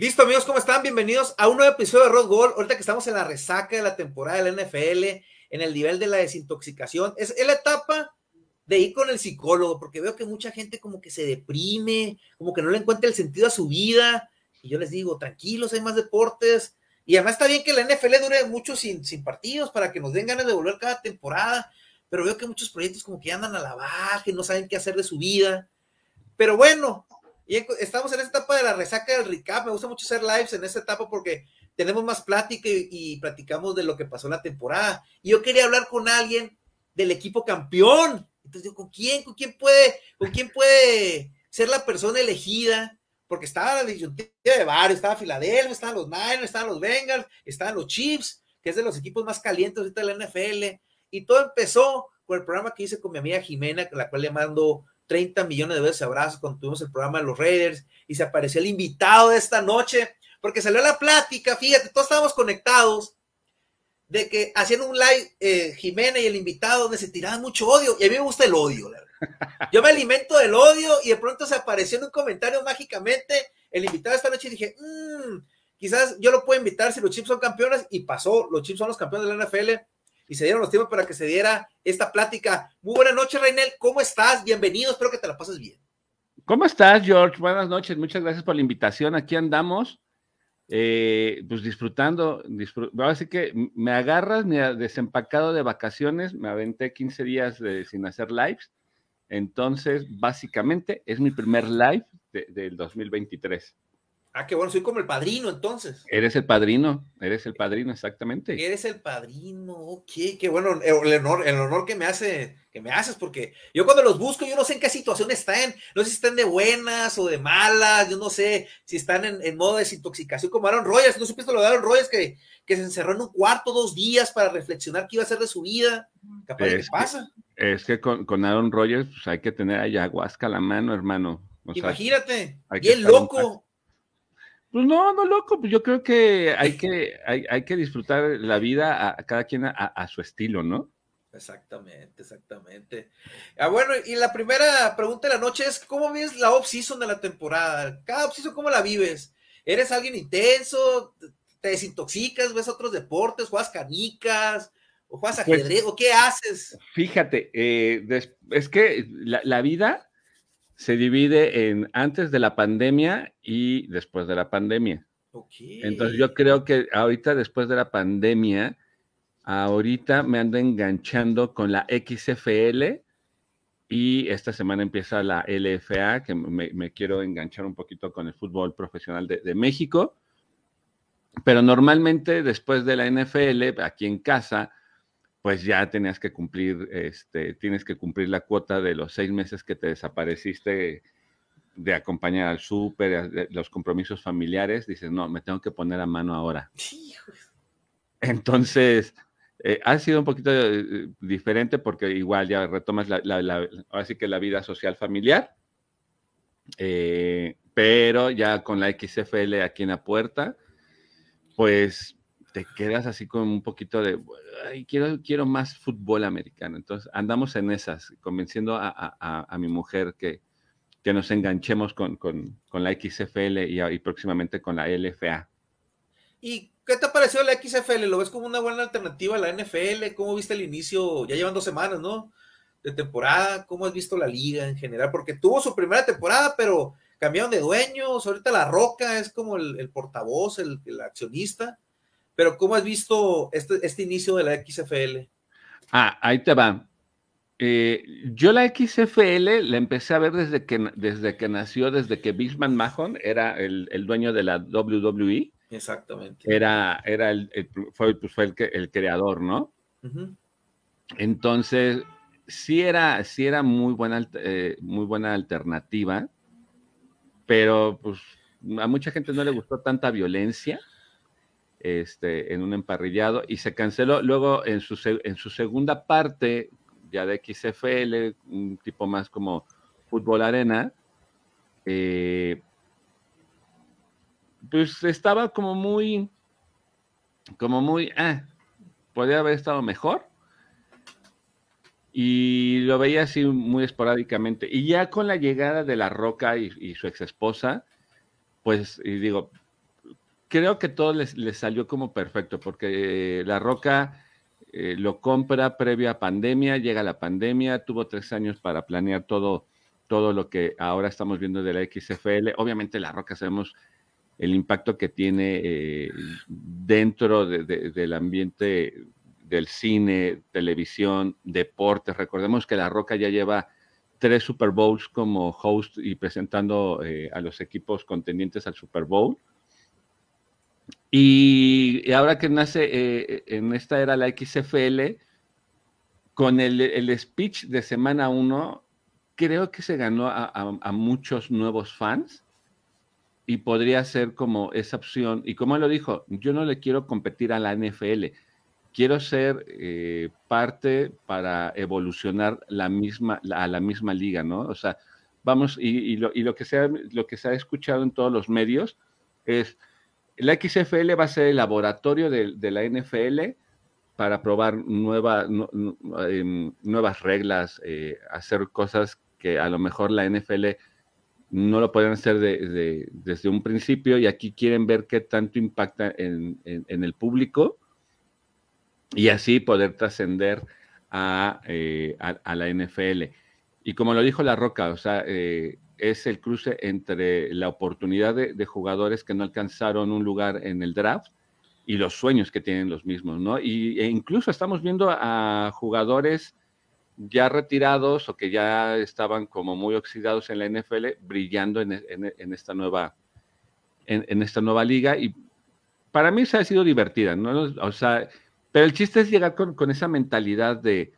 Listo, amigos, ¿cómo están? Bienvenidos a un nuevo episodio de Rod Gold. Ahorita que estamos en la resaca de la temporada de la NFL, en el nivel de la desintoxicación, es, la etapa de ir con el psicólogo, porque veo que mucha gente como que se deprime, como que no le encuentra el sentido a su vida. Y yo les digo, tranquilos, hay más deportes. Y además está bien que la NFL dure mucho sin, partidos para que nos den ganas de volver cada temporada. Pero veo que muchos proyectos como que andan a la baja y no saben qué hacer de su vida. Pero bueno, y estamos en esta etapa de la resaca del recap. Me gusta mucho hacer lives en esta etapa porque tenemos más plática y, platicamos de lo que pasó la temporada. Y yo quería hablar con alguien del equipo campeón. Entonces digo, ¿con quién? ¿Con quién puede? ¿Con quién puede ser la persona elegida? Porque estaba la disyuntiva de varios, estaba Filadelfia, estaban los Niners, estaban los Bengals, estaban los Chiefs, que es de los equipos más calientes de la NFL. Y todo empezó con el programa que hice con mi amiga Jimena, con la cual le mando 30 millones de veces abrazos cuando tuvimos el programa de los Raiders y se apareció el invitado de esta noche, porque salió la plática, fíjate, todos estábamos conectados de que haciendo un live eh, Jimena y el invitado donde se tiraba mucho odio y a mí me gusta el odio, la verdad. Yo me alimento del odio y de pronto se apareció en un comentario mágicamente el invitado de esta noche y dije, mm, quizás yo lo puedo invitar si los Chips son campeones y pasó, los Chips son los campeones de la NFL y se dieron los tiempos para que se diera esta plática. Muy buenas noches, Reinel. ¿Cómo estás? Bienvenido, espero que te la pases bien. ¿Cómo estás, George? Buenas noches, muchas gracias por la invitación. Aquí andamos, eh, pues disfrutando. Así que me agarras, me ha desempacado de vacaciones, me aventé 15 días de, sin hacer lives. Entonces, básicamente, es mi primer live del 2023. Ah, qué bueno, soy como el padrino entonces. Eres el padrino, eres el padrino, exactamente. Eres el padrino, ok, qué bueno, el honor, que me hace, que me haces, porque yo cuando los busco, yo no sé en qué situación están, no sé si están de buenas o de malas, yo no sé si están en, modo de desintoxicación como Aaron Rodgers, no supiste lo de Aaron Rodgers que, que se encerró en un cuarto dos días para reflexionar qué iba a hacer de su vida. Capaz qué pasa. Es que con, Aaron Rodgers pues, hay que tener ayahuasca a la mano, hermano. O sea, Imagínate, bien loco. Pues no, no, loco, pues yo creo que hay que, hay, que disfrutar la vida a, cada quien a, su estilo, ¿no? Exactamente, exactamente. Ah, bueno, y la primera pregunta de la noche es, ¿cómo ves la off de la temporada? Cada off ¿cómo la vives? ¿Eres alguien intenso? ¿Te desintoxicas? ¿Ves otros deportes? ¿Juegas canicas? ¿O juegas pues ajedrez? ¿O qué haces? Fíjate, eh, es que la vida se divide en antes de la pandemia y después de la pandemia. Entonces yo creo que ahorita después de la pandemia, ahorita me ando enganchando con la XFL y esta semana empieza la LFA, que me, quiero enganchar un poquito con el fútbol profesional de, de México. Pero normalmente después de la NFL, aquí en casa, pues ya tenías que cumplir, este, tienes que cumplir la cuota de los seis meses que te desapareciste de acompañar al súper, los compromisos familiares, dices, no, me tengo que poner a mano ahora. Entonces, eh, ha sido un poquito eh, diferente porque igual ya retomas la, que la vida social familiar, eh, pero ya con la XFL aquí en la puerta, pues te quedas así con un poquito de, quiero, quiero más fútbol americano. Entonces andamos en esas, convenciendo a, mi mujer que, nos enganchemos con, la XFL y, próximamente con la LFA. ¿Y qué te ha parecido la XFL? ¿Lo ves como una buena alternativa a la NFL? ¿Cómo viste el inicio? Ya llevan dos semanas, ¿no? De temporada. ¿Cómo has visto la liga en general? Porque tuvo su primera temporada, pero cambiaron de dueños. Ahorita La Roca es como el, portavoz, el accionista pero ¿cómo has visto este, este inicio de la XFL? Ah, ahí te va. Eh, yo la XFL la empecé a ver desde que, desde que nació, desde que Bisman Mahon era el, el dueño de la WWE. Exactamente. Era, era el, fue, pues fue el, el, creador, ¿no? Entonces, sí era, sí era muy buena, eh, muy buena alternativa, pero pues a mucha gente no le gustó tanta violencia. Este, en un emparrillado y se canceló. Luego, en su, en su segunda parte, ya de XFL, un tipo más como fútbol arena, eh, pues estaba como muy, como muy, ah, podría haber estado mejor. Y lo veía así muy esporádicamente. Y ya con la llegada de La Roca y, y su ex esposa, pues, y digo, creo que todo les, salió como perfecto, porque eh, La Roca eh, lo compra previo a pandemia, llega la pandemia, tuvo tres años para planear todo, todo lo que ahora estamos viendo de la XFL. Obviamente La Roca sabemos el impacto que tiene eh, dentro del ambiente del cine, televisión, deportes. Recordemos que La Roca ya lleva tres Super Bowls como host y presentando a los equipos contendientes al Super Bowl. Y, ahora que nace eh, en esta era la XFL, con el, speech de semana 1, creo que se ganó a, muchos nuevos fans y podría ser como esa opción. Y como lo dijo, yo no le quiero competir a la NFL, quiero ser eh, parte para evolucionar la misma, a la misma liga, ¿no? O sea, vamos, y, lo, que se lo que se ha escuchado en todos los medios es la XFL va a ser el laboratorio de, la NFL para probar em, nuevas reglas, eh, hacer cosas que a lo mejor la NFL no lo pueden hacer desde un principio y aquí quieren ver qué tanto impacta en, el público y así poder trascender a, eh, la NFL. Y como lo dijo La Roca, o sea, eh, es el cruce entre la oportunidad de, jugadores que no alcanzaron un lugar en el draft y los sueños que tienen los mismos, ¿no? Y, e incluso estamos viendo a jugadores ya retirados o que ya estaban como muy oxidados en la NFL brillando en, esta, nueva, esta nueva liga y para mí se ha sido divertida, O sea, pero el chiste es llegar con esa mentalidad de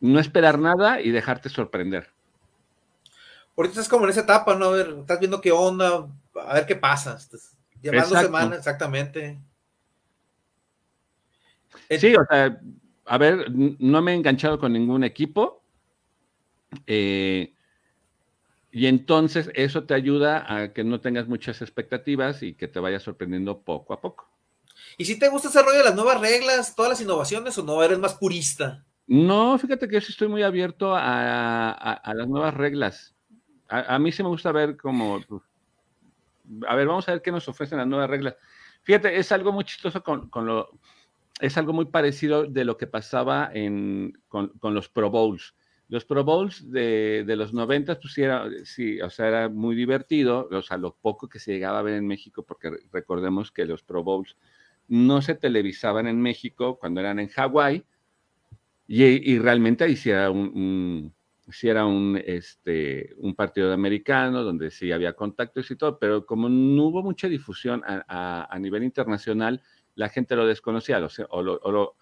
no esperar nada y dejarte sorprender ahorita estás como en esa etapa, ¿no? A ver, estás viendo qué onda, a ver qué pasa. Estás llevando semanas, exactamente. Eh, sí, o sea, a ver, no me he enganchado con ningún equipo. Eh, y entonces eso te ayuda a que no tengas muchas expectativas y que te vaya sorprendiendo poco a poco. ¿Y si te gusta ese rollo de las nuevas reglas, todas las innovaciones o no eres más purista? No, fíjate que yo sí estoy muy abierto a las nuevas reglas a, mí sí me gusta ver cómo... Pues, a ver, vamos a ver qué nos ofrecen las nuevas reglas. Fíjate, es algo muy chistoso con, lo, es algo muy parecido de lo que pasaba con, los Pro Bowls. Los Pro Bowls de, los 90, pues sí, o sea, era muy divertido, o sea, lo poco que se llegaba a ver en México, porque recordemos que los Pro Bowls no se televisaban en México cuando eran en Hawái, y, y, realmente ahí era un si era un, este, un partido de americano donde sí había contactos y todo, pero como no hubo mucha difusión a, nivel internacional, la gente lo desconocía. o lo,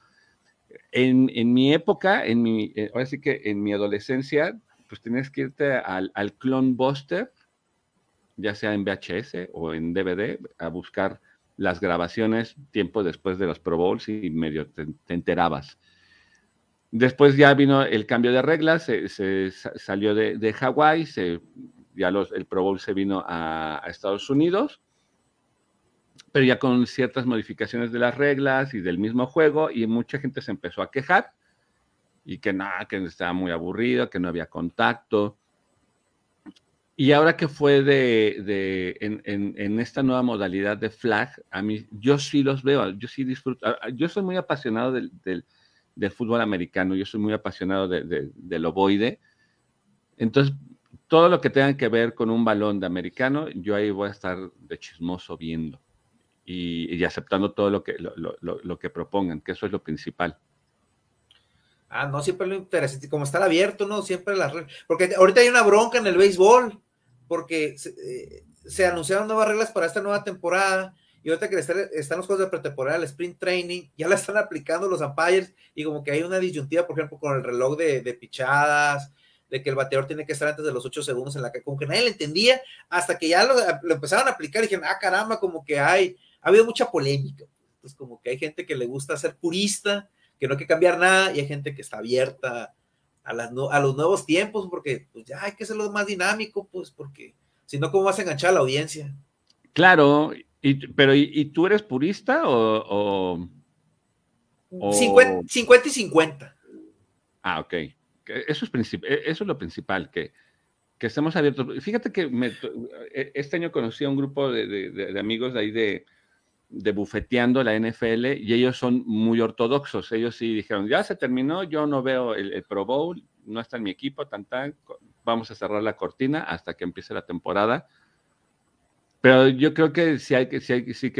en, en, mi época, en mi, eh, ahora sí que en mi adolescencia, pues tenías que irte al, al Clone Buster, ya sea en VHS o en DVD, a buscar las grabaciones tiempo después de los Pro Bowls y medio te enterabas Después ya vino el cambio de reglas, se, salió de, de Hawái, ya los, el Pro Bowl se vino a, Estados Unidos, pero ya con ciertas modificaciones de las reglas y del mismo juego, y mucha gente se empezó a quejar y que nada, que estaba muy aburrido, que no había contacto. Y ahora que fue de, en, esta nueva modalidad de flag, a mí yo sí los veo, yo sí disfruto, yo soy muy apasionado del del fútbol americano. Yo soy muy apasionado del ovoide. Entonces, todo lo que tenga que ver con un balón de americano, yo ahí voy a estar de chismoso viendo y, aceptando todo lo que, lo, que propongan, que eso es lo principal. Ah, no, siempre lo interesante, como estar abierto, ¿no? Siempre las reglas. Porque ahorita hay una bronca en el béisbol, porque se eh, anunciaron nuevas reglas para esta nueva temporada y ahorita que están, los juegos de pretemporada, el sprint training, ya la están aplicando los umpires y como que hay una disyuntiva, por ejemplo, con el reloj de, de pichadas, de que el bateador tiene que estar antes de los ocho segundos en la que como que nadie le entendía, hasta que ya lo, empezaron a aplicar y dijeron, ah, caramba, como que hay, ha habido mucha polémica. Entonces, pues como que hay gente que le gusta ser purista, que no hay que cambiar nada, y hay gente que está abierta a, a los nuevos tiempos, porque pues, ya hay que ser lo más dinámico, pues, porque si no, ¿cómo vas a enganchar a la audiencia? Claro, ¿Y, pero, ¿y, tú eres purista o...? 50, y 50. Ah, ok. Eso es, e-, eso es lo principal, que, que estemos abiertos. Fíjate que e-, este año conocí a un grupo de, de, amigos de ahí de, de bufeteando la NFL y ellos son muy ortodoxos. Ellos sí dijeron, ya se terminó, yo no veo el, Pro Bowl, no está en mi equipo, tan, tan, vamos a cerrar la cortina hasta que empiece la temporada pero yo creo que sí hay que sí, hay, que si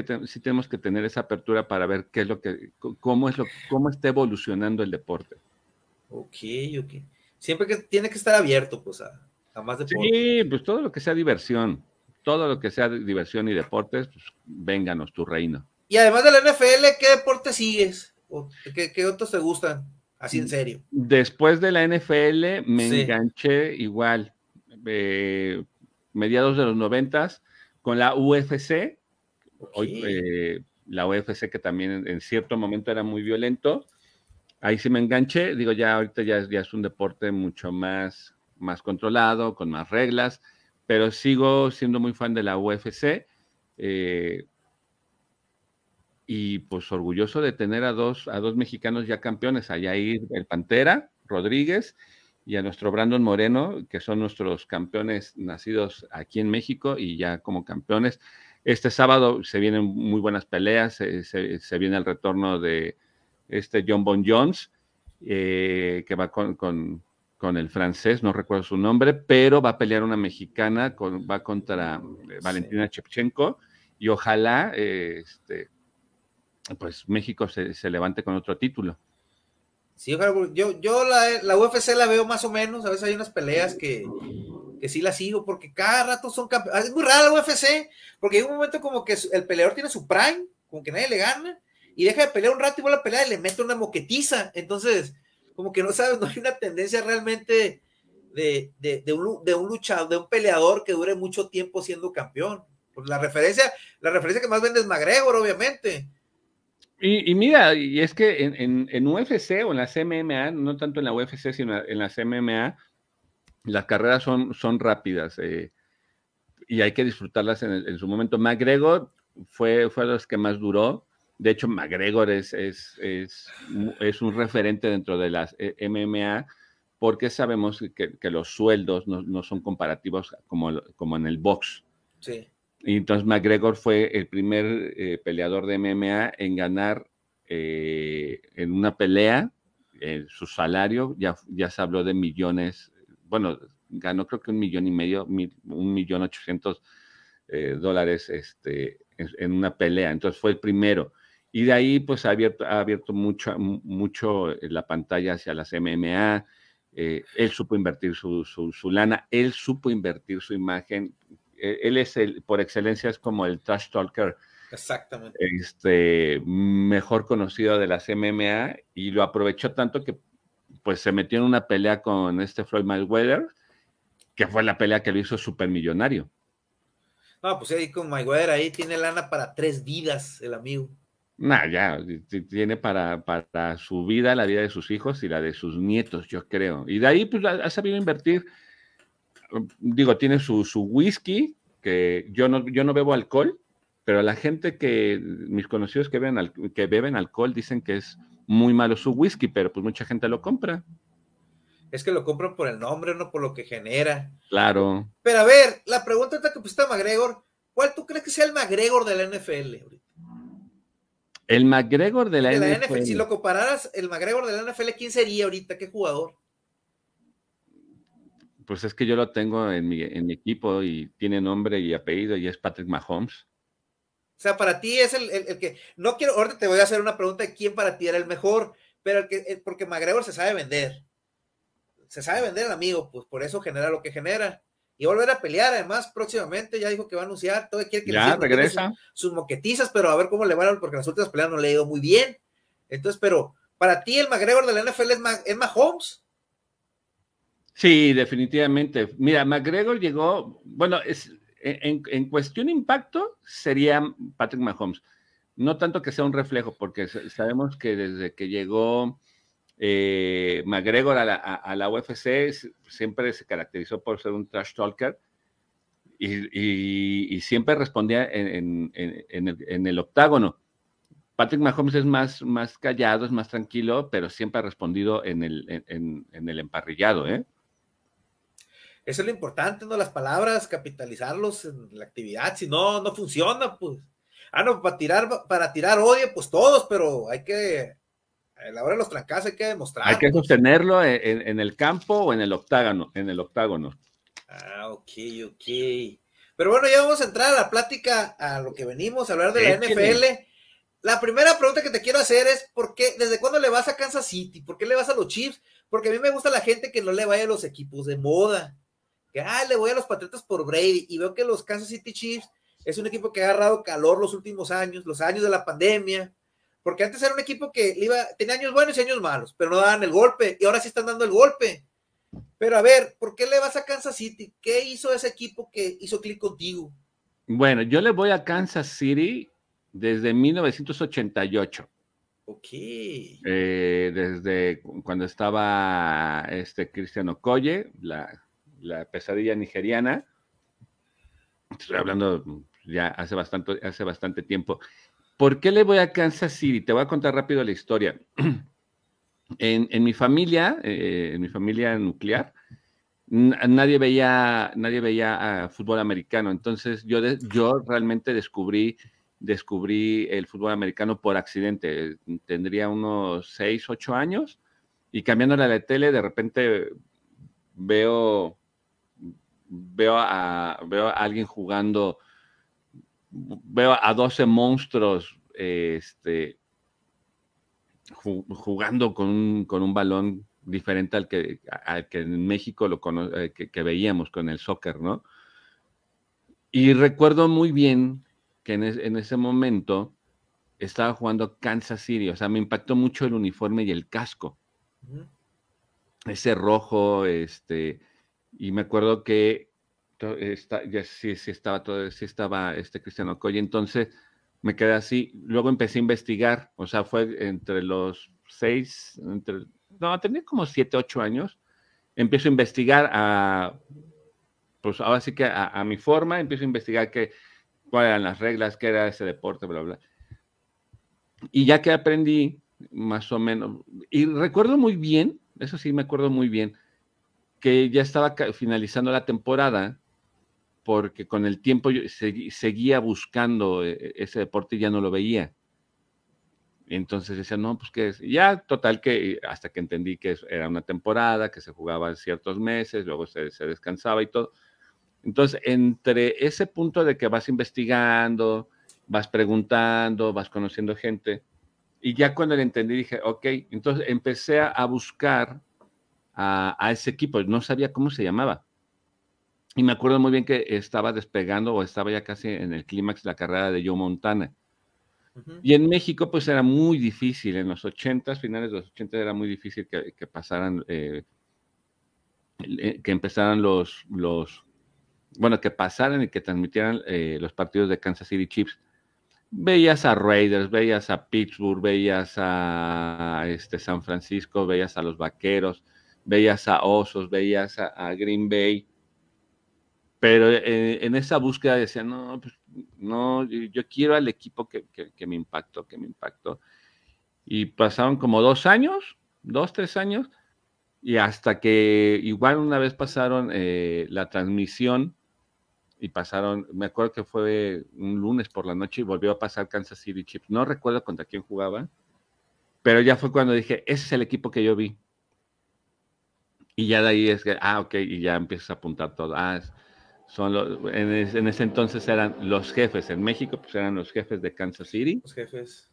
tenemos que tener esa apertura para ver qué es lo que cómo es lo cómo está evolucionando el deporte. Ok, ok. Siempre que tiene que estar abierto, pues a, más Sí, pues todo lo que sea diversión, todo lo que sea diversión y deportes, pues vénganos tu reino. Y además de la NFL, ¿qué deporte sigues? ¿O qué, qué otros te gustan? Así en mm, serio. Después de la NFL me enganché igual. Eh, mediados de los noventas, con la UFC. Hoy, eh, la UFC que también en cierto momento era muy violento. Ahí sí me enganché. Digo, ya ahorita ya, es un deporte mucho más, más controlado, con más reglas, pero sigo siendo muy fan de la UFC. Eh, y pues orgulloso de tener a dos, a dos mexicanos ya campeones, allá ahí, el Pantera Rodríguez y a nuestro Brandon Moreno, que son nuestros campeones nacidos aquí en México y ya como campeones. Este sábado se vienen muy buenas peleas, se, viene el retorno de este John Bon Jones, eh, que va con, el francés, no recuerdo su nombre, pero va a pelear una mexicana, con, va contra eh, Valentina Chepchenko, y ojalá eh, este, pues México se, se levante con otro título. Sí, yo, yo, la, la, UFC la veo más o menos, a veces hay unas peleas que, que sí las sigo, porque cada rato son campeones. Ah, es muy rara la UFC, porque hay un momento como que el peleador tiene su prime, como que nadie le gana, y deja de pelear un rato y vuelve a pelear y le mete una moquetiza. Entonces, como que no sabes, no hay una tendencia realmente de, un, de luchador, de un peleador que dure mucho tiempo siendo campeón. Pues la referencia, la referencia que más vende es McGregor, obviamente y, mira, y es que en, UFC o en las MMA, no tanto en la UFC, sino en las MMA, las carreras son, son rápidas eh, y hay que disfrutarlas en, su momento. McGregor fue, fue de los que más duró. De hecho, McGregor es, es, es, un referente dentro de las eh, MMA porque sabemos que, los sueldos no, son comparativos como, como en el box. Sí entonces McGregor fue el primer eh, peleador de MMA en ganar eh, en una pelea eh, su salario. Ya, ya se habló de millones, bueno, ganó creo que un millón y medio, un millón ochocientos dólares este, en, una pelea. Entonces fue el primero. Y de ahí pues ha abierto, ha abierto mucho, mucho la pantalla hacia las MMA. él supo invertir su, su, lana, él supo invertir su imagen, e-, él es el, por excelencia, es como el trash talker. Exactamente. Este, mejor conocido de las MMA y lo aprovechó tanto que pues se metió en una pelea con este Floyd Mayweather, que fue la pelea que lo hizo supermillonario. Ah, pues ahí con Mayweather ahí tiene lana para tres vidas el amigo. Nah, ya, tiene para, para su vida, la vida de sus hijos y la de sus nietos, yo creo. Y de ahí pues ha sabido invertir digo, tiene su, whisky, que yo no, yo no bebo alcohol, pero la gente que, mis conocidos que beben, alcohol dicen que es muy malo su whisky, pero pues mucha gente lo compra. Es que lo compran por el nombre, no por lo que genera. Claro. Pero a ver, la pregunta que pusiste a McGregor, ¿cuál tú crees que sea el McGregor de la NFL El McGregor de la, NFL. Si lo compararas, el McGregor de la NFL, ¿quién sería ahorita? ¿Qué jugador? pues es que yo lo tengo en mi, equipo y tiene nombre y apellido y es Patrick Mahomes. O sea, para ti es el, que, no quiero, ahorita te voy a hacer una pregunta de quién para ti era el mejor, pero el que, porque McGregor se sabe vender. Se sabe vender, amigo, pues por eso genera lo que genera y volver a pelear además próximamente, ya dijo que va a anunciar, todo quiere que ya, regresa. Sus, moquetizas, pero a ver cómo le van, porque las últimas peleas no le ha ido muy bien. Entonces, pero para ti el McGregor de la NFL es, es Mahomes. Sí, definitivamente. Mira, McGregor llegó, bueno, es, e, en, en cuestión impacto sería Patrick Mahomes. No tanto que sea un reflejo, porque sabemos que desde que llegó eh, McGregor a la, a, la, UFC siempre se caracterizó por ser un trash talker y, siempre respondía en, el, octágono. Patrick Mahomes es más, más callado, es más tranquilo, pero siempre ha respondido en el, el emparrillado, ¿eh? Eso es lo importante, ¿no? Las palabras, capitalizarlos en la actividad. Si no, no funciona, pues. Ah, no, para tirar, para tirar odio, pues todos, pero hay que, a la hora de los trancas, hay que demostrar. Hay que pues. sostenerlo en, el campo o en el octágono, en el octágono. Ah, ok, ok. Pero bueno, ya vamos a entrar a la plática, a lo que venimos, a hablar de la NFL. La primera pregunta que te quiero hacer es, ¿por qué, desde cuándo le vas a Kansas City? ¿Por qué le vas a los Chiefs? Porque a mí me gusta la gente que no le vaya a los equipos de moda. Ah, le voy a los Patriotas por Brady, y veo que los Kansas City Chiefs es un equipo que ha agarrado calor los últimos años, los años de la pandemia, porque antes era un equipo que iba, tenía años buenos y años malos, pero no daban el golpe, y ahora sí están dando el golpe. Pero a ver, ¿por qué le vas a Kansas City? ¿Qué hizo ese equipo que hizo clic contigo? Bueno, yo le voy a Kansas City desde 1988. Ok. Eh, desde cuando estaba este Cristiano Colle, la, la pesadilla nigeriana. Estoy hablando ya hace bastante, hace bastante tiempo. ¿Por qué le voy a Kansas City? Te voy a contar rápido la historia. En, en mi familia, eh, en mi familia nuclear, nadie veía, nadie veía a ah, fútbol americano. Entonces yo, yo realmente descubrí, descubrí el fútbol americano por accidente. Tendría unos 6, 8 años y cambiando a la tele, de repente veo veo a, veo alguien jugando, veo a 12 monstruos este, jugando con un, balón diferente al que, que en México lo eh, que, veíamos con el soccer, ¿no? Y recuerdo muy bien que en, en ese momento estaba jugando Kansas City, o sea, me impactó mucho el uniforme y el casco. Ese rojo, este, y me acuerdo que ya sí, estaba todo, sí estaba este Cristiano Coy, Entonces me quedé así. Luego empecé a investigar, o sea, fue entre los seis, entre, no, tenía como siete, ocho años. Empiezo a investigar a, pues ahora sí que a, mi forma, empiezo a investigar que, cuáles eran las reglas, qué era ese deporte, bla, bla. Y ya que aprendí, más o menos, y recuerdo muy bien, eso sí me acuerdo muy bien, que ya estaba finalizando la temporada, porque con el tiempo seguía buscando eh, ese deporte y ya no lo veía. Entonces decía, no, pues que es. ya, total, que hasta que entendí que era una temporada, que se jugaba ciertos meses, luego se, descansaba y todo. Entonces, entre ese punto de que vas investigando, vas preguntando, vas conociendo gente, y ya cuando lo entendí dije, ok, entonces empecé a buscar a, ese equipo. No sabía cómo se llamaba. Y me acuerdo muy bien que estaba despegando o estaba ya casi en el clímax de la carrera de Joe Montana. Y en México, pues era muy difícil, en los 80, finales de los 80 era muy difícil que, pasaran, eh, eh, que empezaran los, los, bueno, que pasaran y que transmitieran eh, los partidos de Kansas City Chiefs veías a Raiders, veías a Pittsburgh, veías a este, San Francisco, veías a los Vaqueros, veías a Osos, veías a, Green Bay, pero eh, en, esa búsqueda decía no, pues, no, yo quiero al equipo que, me impactó, que me impactó. Y pasaron como dos años, dos, tres años, y hasta que igual una vez pasaron eh, la transmisión y pasaron, me acuerdo que fue un lunes por la noche y volvió a pasar Kansas City Chips. No recuerdo contra quién jugaba, pero ya fue cuando dije, ese es el equipo que yo vi. Y ya de ahí es que, ah, ok, y ya empiezas a apuntar todo. Ah, son los, en, ese entonces eran los jefes. En México, pues eran los jefes de Kansas City. Los jefes.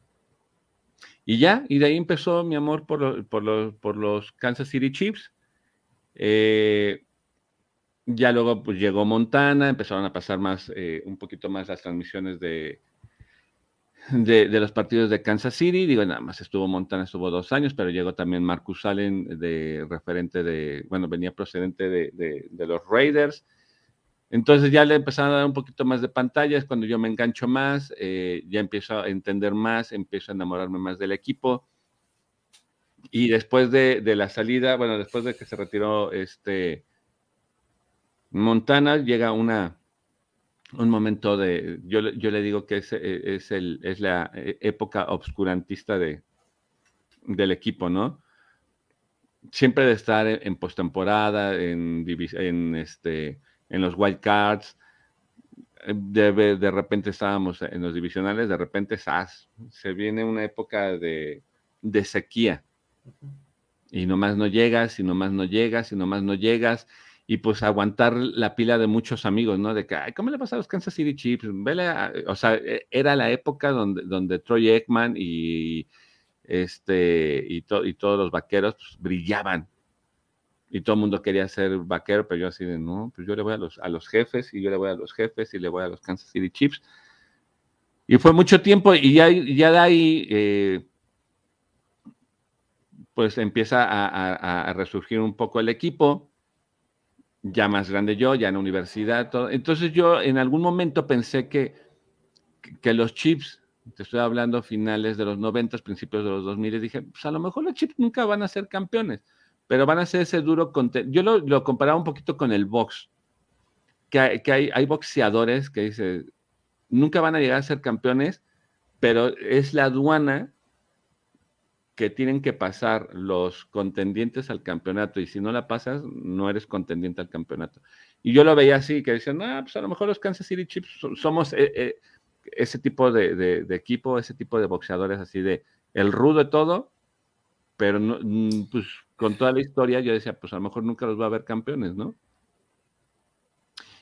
Y ya, y de ahí empezó mi amor por, los Kansas City Chips, eh, ya luego pues, llegó Montana, empezaron a pasar más, eh, un poquito más las transmisiones de, de, los partidos de Kansas City. Digo, nada más estuvo Montana, estuvo dos años, pero llegó también Marcus Allen, de referente de, bueno, venía procedente de, los Raiders. Entonces ya le empezaron a dar un poquito más de pantallas cuando yo me engancho más, eh, ya empiezo a entender más, empiezo a enamorarme más del equipo. Y después de, de, la salida, bueno, después de que se retiró este Montana, llega una, un momento de, yo, le digo que es, eh, es, el, es la eh, época obscurantista de, del equipo, ¿no? Siempre de estar en postemporada, en, en, este, en los wild cards, eh, de, repente estábamos en los divisionales, de repente SAS, se viene una época de, de sequía. Y nomás no llegas, y nomás no llegas, y nomás no llegas y pues aguantar la pila de muchos amigos, ¿no? De que, ay, ¿cómo le pasa a los Kansas City Chiefs? Eh, o sea, eh, era la época donde, donde Troy Ekman y, este, y, y todos los vaqueros pues, brillaban. Y todo el mundo quería ser vaquero, pero yo así de, no, pues yo le voy a los, jefes y yo le voy a los jefes y le voy a los Kansas City Chiefs. Y fue mucho tiempo y ya, ya de ahí... Eh, pues empieza a, a resurgir un poco el equipo ya más grande yo, ya en la universidad. Entonces yo en algún momento pensé que, que los chips, te estoy hablando finales de los 90, principios de los dos 2000, dije, pues a lo mejor los chips nunca van a ser campeones, pero van a ser ese duro contenido. Yo lo, comparaba un poquito con el box, que, hay, hay boxeadores que dicen, nunca van a llegar a ser campeones, pero es la aduana que tienen que pasar los contendientes al campeonato y si no la pasas, no eres contendiente al campeonato. Y yo lo veía así, que decían, ah, pues a lo mejor los Kansas City Chips somos eh, eh, ese tipo de, equipo, ese tipo de boxeadores así de el rudo de todo, pero mm, pues con toda la historia yo decía, pues a lo mejor nunca los va a ver campeones, ¿no?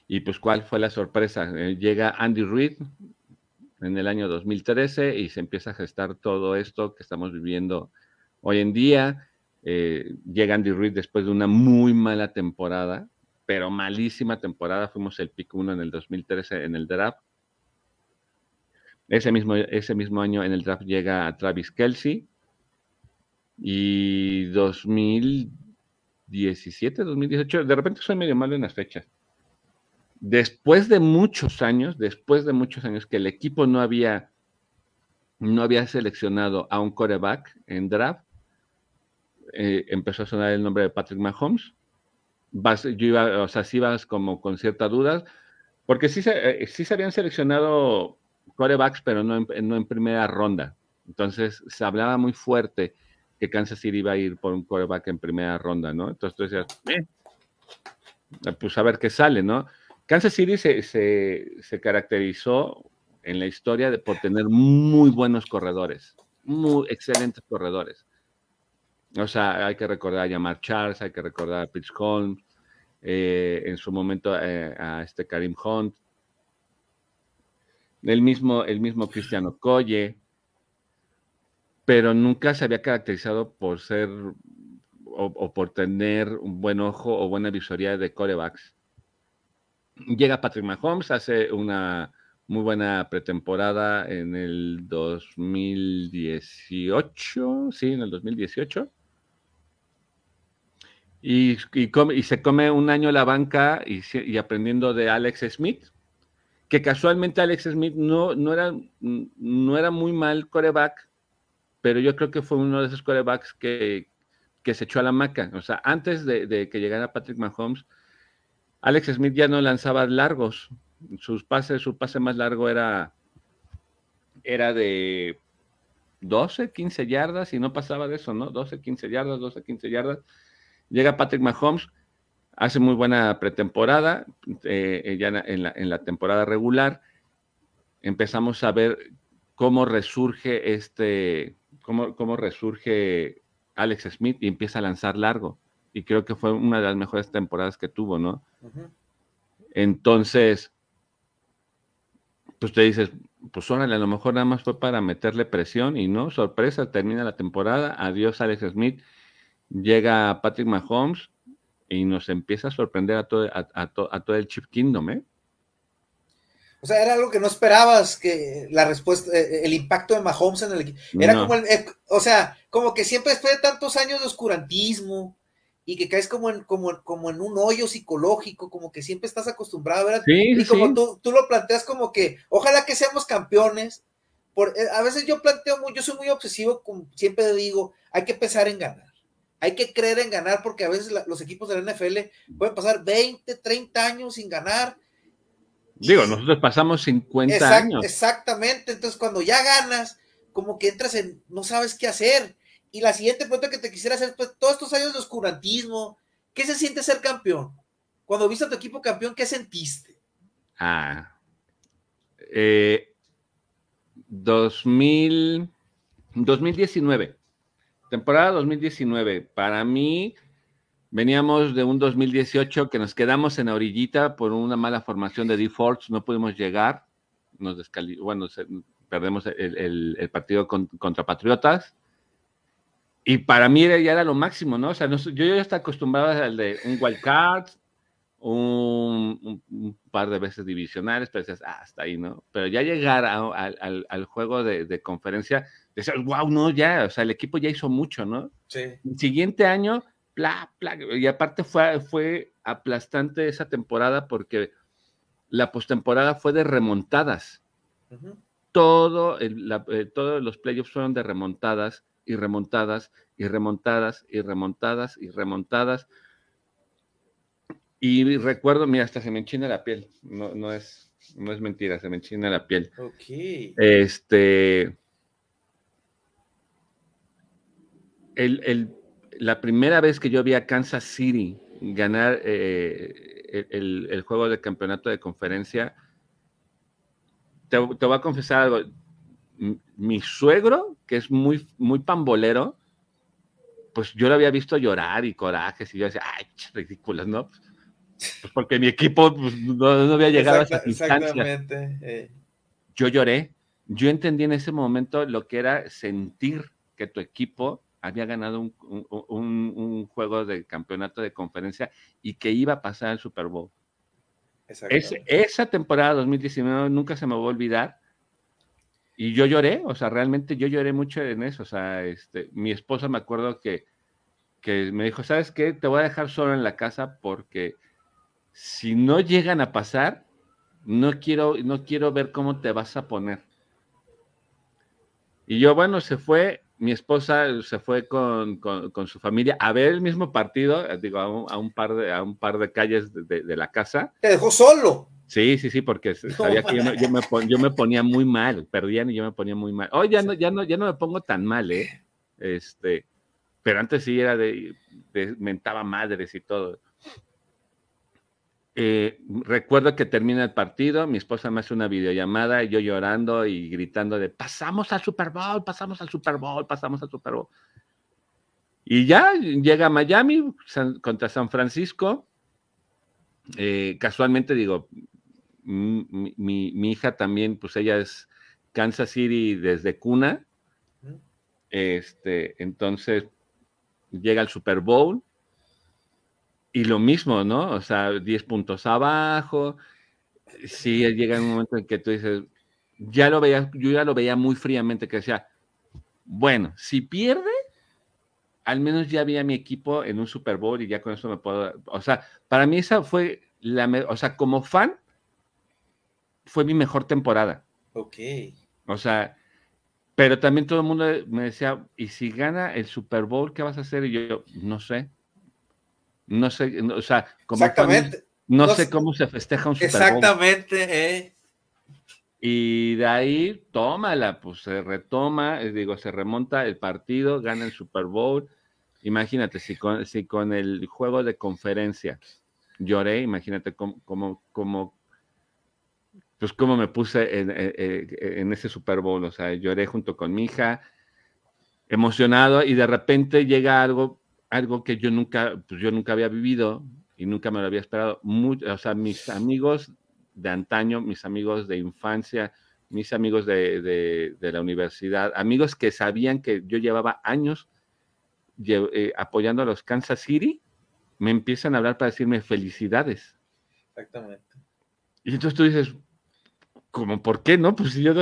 Y pues cuál fue la sorpresa. Eh, llega Andy Reid, en el año 2013 y se empieza a gestar todo esto que estamos viviendo hoy en día. Eh, llega Andy Reid después de una muy mala temporada, pero malísima temporada. Fuimos el pico 1 en el 2013 en el draft. Ese mismo, ese mismo año en el draft llega a Travis Kelsey. Y 2017, 2018, de repente soy medio malo en las fechas después de muchos años, después de muchos años que el equipo no había, no había seleccionado a un coreback en draft, eh, empezó a sonar el nombre de Patrick Mahomes. yo iba, o sea, sí vas como con cierta duda, porque sí se, eh, sí se habían seleccionado corebacks, pero no en, primera ronda. Entonces se hablaba muy fuerte que Kansas City iba a ir por un coreback en primera ronda, ¿no? Entonces decías, eh, pues a ver qué sale, ¿no? Kansas City se, caracterizó en la historia por tener muy buenos corredores, muy excelentes corredores. O sea, hay que recordar a Yamar Charles, hay que recordar a Pitts Holmes, eh, en su momento eh, a este Karim Hunt, el mismo, el mismo Cristiano Colle, pero nunca se había caracterizado por ser o por tener un buen ojo o buena visoría de corebacks. Llega Patrick Mahomes, hace una muy buena pretemporada en el 2018, sí, en el 2018. Y, se come un año la banca y, aprendiendo de Alex Smith, que casualmente Alex Smith no, no, era, no era muy mal coreback, pero yo creo que fue uno de esos corebacks que, que se echó a la maca. O sea, antes de, de que llegara Patrick Mahomes, Alex Smith ya no lanzaba largos. Sus pases, su pase más largo era, era de 12, 15 yardas y no pasaba de eso, ¿no? 12, 15 yardas, 12, 15 yardas. Llega Patrick Mahomes, hace muy buena pretemporada, eh, eh, ya en la, en la temporada regular. Empezamos a ver cómo resurge este, cómo, cómo resurge Alex Smith y empieza a lanzar largo y creo que fue una de las mejores temporadas que tuvo, ¿no? Entonces, pues te dices, pues órale, a lo mejor nada más fue para meterle presión y no, sorpresa, termina la temporada, adiós Alex Smith, llega Patrick Mahomes y nos empieza a sorprender a todo, a, todo el Chip Kingdom, ¿eh? O sea, era algo que no esperabas que la respuesta, eh, eh, el impacto de Mahomes en el equipo. Era como eh, o sea, como que siempre después de tantos años de oscurantismo, y que caes como en, como, como en un hoyo psicológico, como que siempre estás acostumbrado, ¿verdad? y como tú, lo planteas como que, ojalá que seamos campeones. Por, eh, a veces yo planteo, muy, yo soy muy obsesivo, siempre digo, hay que pensar en ganar. Hay que creer en ganar porque a veces los equipos de la NFL pueden pasar 20, 30 años sin ganar. Digo, nosotros pasamos 50 años. Exactamente, entonces cuando ya ganas, como que entras en, no sabes qué hacer y la siguiente pregunta que te quisiera hacer, pues, todos estos años de oscurantismo, ¿qué se siente ser campeón? Cuando viste a tu equipo campeón, ¿qué sentiste? Ah. 2000, eh, 2019. Temporada 2019. Para mí, veníamos de un 2018 que nos quedamos en la orillita por una mala formación de defaults. No pudimos llegar. Nos descali bueno, perdemos el, partido contra Patriotas y para mí era, ya era lo máximo, ¿no? O sea, yo ya estaba acostumbrado al de un wild card, un, par de veces divisionales, pero decías, ah, hasta ahí, ¿no? Pero ya llegar al, juego de, conferencia, decías, wow, no, ya, o sea, el equipo ya hizo mucho, ¿no? Sí. El siguiente año, bla, bla, y aparte fue, fue aplastante esa temporada porque la postemporada fue de remontadas. Todo eh, todos los playoffs fueron de remontadas y remontadas y remontadas y remontadas y remontadas. Y recuerdo, mira, hasta se me enchina la piel. No, no, es, no es mentira, se me enchina la piel. Ok. Este. la primera vez que yo vi a Kansas City ganar eh, el, juego de campeonato de conferencia, te, te voy a confesar algo mi suegro, que es muy, muy pambolero, pues yo lo había visto llorar y corajes y yo decía, ay, ridículos, ¿no? Pues, pues porque mi equipo pues, no, había llegado a esa instancia. Eh. Yo lloré. Yo entendí en ese momento lo que era sentir que tu equipo había ganado un, juego de campeonato de conferencia y que iba a pasar el Super Bowl. esa temporada 2019 nunca se me va a olvidar y yo lloré, o sea, realmente yo lloré mucho en eso, o sea, este, mi esposa me acuerdo que, que me dijo, ¿sabes qué? Te voy a dejar solo en la casa porque si no llegan a pasar, no quiero, no quiero ver cómo te vas a poner. Y yo, bueno, se fue, mi esposa se fue con, con, su familia a ver el mismo partido, digo, a un, par, de, a un par de calles de, de la casa. Te dejó solo Sí, sí, sí, porque sabía que yo me, ponía muy mal, perdían y yo me ponía muy mal. Hoy ya no, ya no, ya no me pongo tan mal, ¿eh? Este, pero antes sí era de, mentaba madres y todo. Eh, recuerdo que termina el partido, mi esposa me hace una videollamada, y yo llorando y gritando de pasamos al Super Bowl, pasamos al Super Bowl, pasamos al Super Bowl. Y ya llega Miami contra San Francisco. Eh, casualmente digo, mi, mi, hija también, pues ella es Kansas City desde cuna. Este, entonces llega al Super Bowl y lo mismo, ¿no? O sea, 10 puntos abajo. Sí, llega un momento en que tú dices, ya lo veía, yo ya lo veía muy fríamente, que decía, bueno, si pierde, al menos ya había mi equipo en un Super Bowl y ya con eso me puedo. O sea, para mí esa fue la. O sea, como fan, fue mi mejor temporada. Ok. O sea, pero también todo el mundo me decía, ¿y si gana el Super Bowl, qué vas a hacer? Y yo, no sé. No sé, o sea, Exactamente. no, sé cómo se festeja un Super Bowl. Exactamente, eh. Y de ahí, tómala, pues se retoma, eh, digo, se remonta el partido, gana el Super Bowl. Imagínate, si con, si con el juego de conferencia lloré, imagínate cómo, cómo, cómo pues cómo me puse eh, eh, eh, en, ese Super Bowl, o sea, lloré junto con mi hija, emocionado, y de repente llega algo, algo que yo nunca, pues, yo nunca había vivido y nunca me lo había esperado. o sea, mis amigos de antaño, mis amigos de infancia, mis amigos de, la universidad, amigos que sabían que yo llevaba años apoyando a los Kansas City, me empiezan a hablar para decirme felicidades. Exactamente. Y entonces tú dices, como, ¿por qué no? Pues yo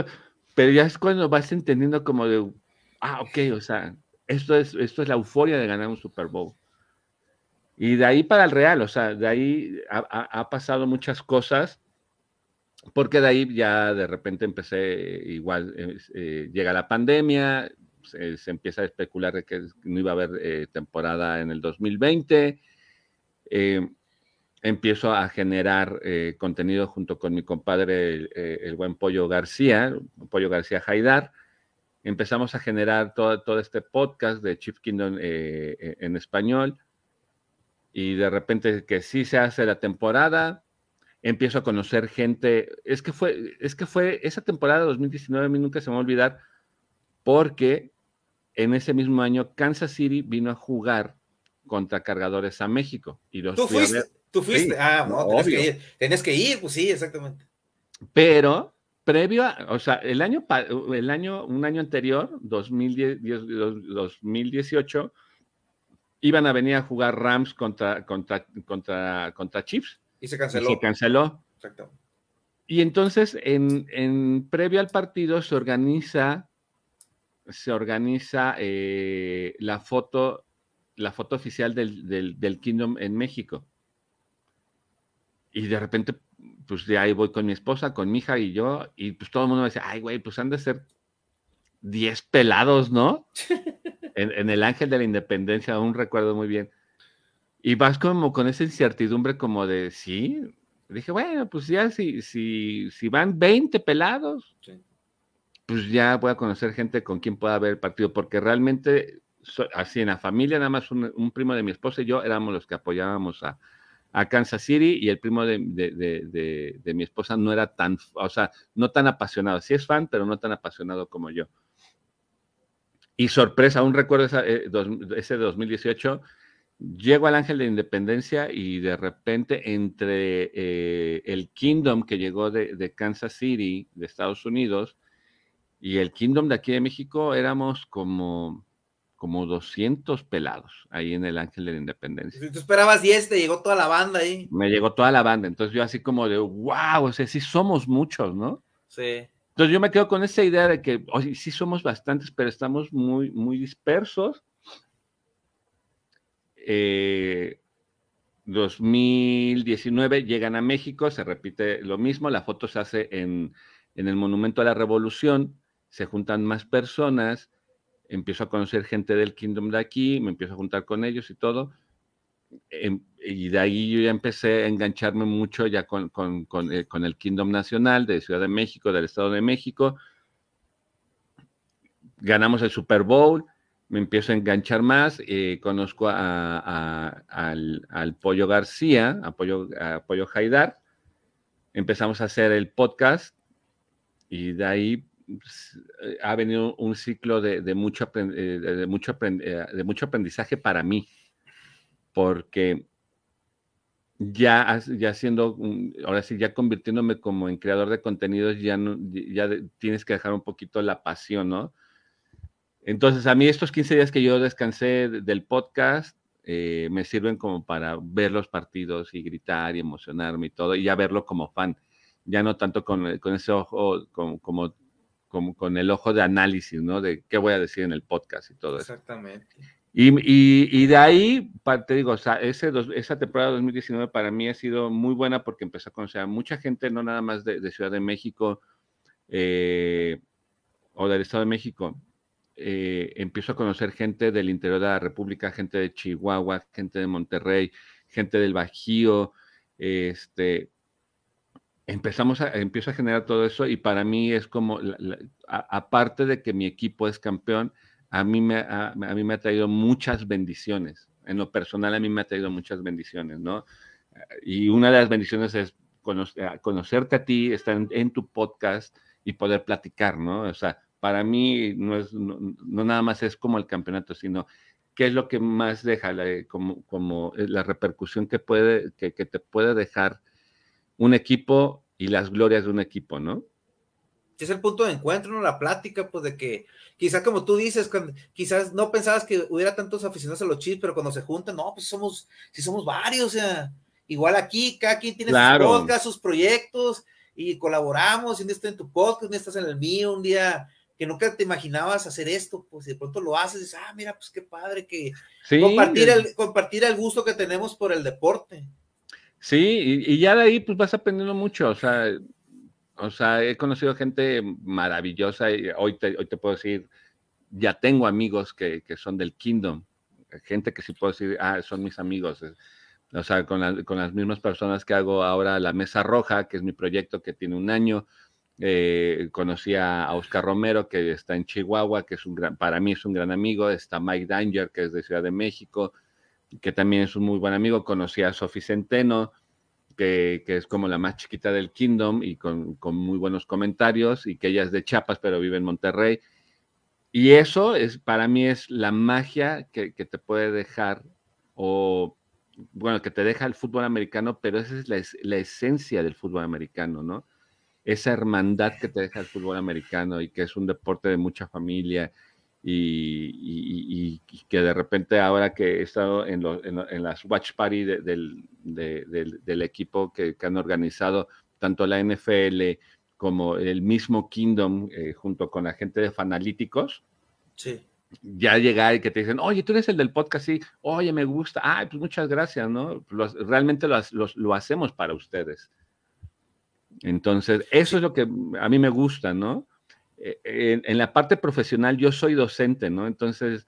pero ya es cuando vas entendiendo como de, ah, ok, o sea, esto es, esto es la euforia de ganar un Super Bowl. Y de ahí para el Real, o sea, de ahí ha, pasado muchas cosas, porque de ahí ya de repente empecé igual, eh, llega la pandemia, se, empieza a especular de que no iba a haber eh, temporada en el 2020. Eh, empiezo a generar eh, contenido junto con mi compadre, eh, el, buen Pollo García, Pollo García Haidar. Empezamos a generar todo, este podcast de Chief Kingdom eh, en español. Y de repente que sí se hace la temporada, empiezo a conocer gente. Es que fue, es que fue esa temporada 2019, a mí nunca se me va a olvidar, porque en ese mismo año Kansas City vino a jugar contra cargadores a México. Y los ¿Tú Tú fuiste. ah, no, tenés que ir. pues sí, exactamente. Pero previo a, o sea, el año, el año, un año anterior, 2018, iban a venir a jugar Rams contra, contra, contra, contra Chiefs. Y se canceló. Y se canceló. Exacto. Y entonces, en, previo al partido, se organiza, se organiza eh, la foto, la foto oficial del Kingdom en México y de repente, pues de ahí voy con mi esposa, con mi hija y yo, y pues todo el mundo me dice, ay, güey, pues han de ser 10 pelados, ¿no? en, el Ángel de la Independencia, aún recuerdo muy bien. Y vas como con esa incertidumbre como de, sí, dije, bueno, pues ya si, si, si van 20 pelados, pues ya voy a conocer gente con quien pueda ver el partido, porque realmente, así en la familia, nada más un, un primo de mi esposa y yo éramos los que apoyábamos a, a Kansas City y el primo de, mi esposa no era tan, o sea, no tan apasionado. Sí es fan, pero no tan apasionado como yo. Y sorpresa, aún recuerdo eh, ese ese 2018, llego al Ángel de Independencia y de repente entre eh, el Kingdom que llegó de Kansas City, de Estados Unidos, y el Kingdom de aquí de México éramos como como 200 pelados ahí en el Ángel de la Independencia. Si tú esperabas y este, llegó toda la banda ahí. Me llegó toda la banda, entonces yo así como de, wow, o sea, sí somos muchos, ¿no? Sí. Entonces yo me quedo con esa idea de que sí somos bastantes, pero estamos muy, muy dispersos. 2019 eh, llegan a México, se repite lo mismo, la foto se hace en, en el Monumento a la Revolución, se juntan más personas empiezo a conocer gente del Kingdom de aquí, me empiezo a juntar con ellos y todo. Em, y de ahí yo ya empecé a engancharme mucho ya con, con, eh, con el Kingdom Nacional de Ciudad de México, del Estado de México. Ganamos el Super Bowl, me empiezo a enganchar más, eh, conozco al, al, Pollo García, a Pollo, a Pollo Haidar, empezamos a hacer el podcast y de ahí pues, eh, ha venido un ciclo de, mucho, de, mucho eh, eh, de mucho aprendizaje para mí, porque ya, ya siendo, ahora sí, ya convirtiéndome como en creador de contenidos, ya, ya tienes que dejar un poquito la pasión, ¿no? Entonces, a mí estos 15 días que yo descansé del podcast, me sirven como para ver los partidos y gritar y emocionarme y todo, y ya verlo como fan, ya no tanto con, con ese ojo como, como como con el ojo de análisis, ¿no? De qué voy a decir en el podcast y todo eso. Exactamente. Y, de ahí, te digo, ese, esa temporada 2019 para mí ha sido muy buena porque empecé a conocer a mucha gente, no nada más de, Ciudad de México eh, o del Estado de México. Eh, empiezo a conocer gente del interior de la República, gente de Chihuahua, gente de Monterrey, gente del Bajío, este, empezamos a, empiezo a generar todo eso y para mí es como, aparte de que mi equipo es campeón, a mí, me, a, mí me ha traído muchas bendiciones. En lo personal a mí me ha traído muchas bendiciones, ¿no? Y una de las bendiciones es conocerte a ti, estar en, tu podcast y poder platicar, ¿no? O sea, para mí no es, nada más es como el campeonato, sino qué es lo que más deja, la, como, como eh, la repercusión que, puede, que, que te puede dejar un equipo y las glorias de un equipo, ¿no? Es el punto de encuentro, ¿no? La plática, pues de que quizás como tú dices, quizás no pensabas que hubiera tantos aficionados a los chips, pero cuando se juntan, no, pues somos, si somos varios, o sea, igual aquí, cada quien tiene sus podcast, sus proyectos, y colaboramos, y un día en tu podcast, un día estás en el mío, un día que nunca te imaginabas hacer esto, pues de pronto lo haces, y dices, ah, mira, pues qué padre que compartir, el, compartir el gusto que tenemos por el deporte. Sí, y, ya de ahí pues vas aprendiendo mucho, o sea, o sea, he conocido gente maravillosa y hoy te, hoy te puedo decir, ya tengo amigos que, son del Kingdom, gente que sí puedo decir, ah, son mis amigos, eh, o sea, con, con las mismas personas que hago ahora la Mesa Roja, que es mi proyecto que tiene un año, eh, conocí a Oscar Romero, que está en Chihuahua, que es un gran, para mí es un gran amigo, está Mike Danger, que es de Ciudad de México, que también es un muy buen amigo, conocí a Sophie Centeno, que, es como la más chiquita del Kingdom y con, muy buenos comentarios, y que ella es de Chiapas, pero vive en Monterrey. Y eso es, para mí es la magia que, te puede dejar, o bueno, que te deja el fútbol americano, pero esa es la, la esencia del fútbol americano, ¿no? Esa hermandad que te deja el fútbol americano y que es un deporte de mucha familia, y, que de repente ahora que he estado en, las watch party del, equipo que, han organizado tanto la NFL como el mismo Kingdom eh, junto con la gente de Fanalíticos. Ya llegar y que te dicen, oye, tú eres el del podcast, sí, oye, me gusta, ay, pues muchas gracias, ¿no? realmente lo hacemos para ustedes. Entonces, eso es lo que a mí me gusta, ¿no? Eh, en, la parte profesional yo soy docente, ¿no? Entonces,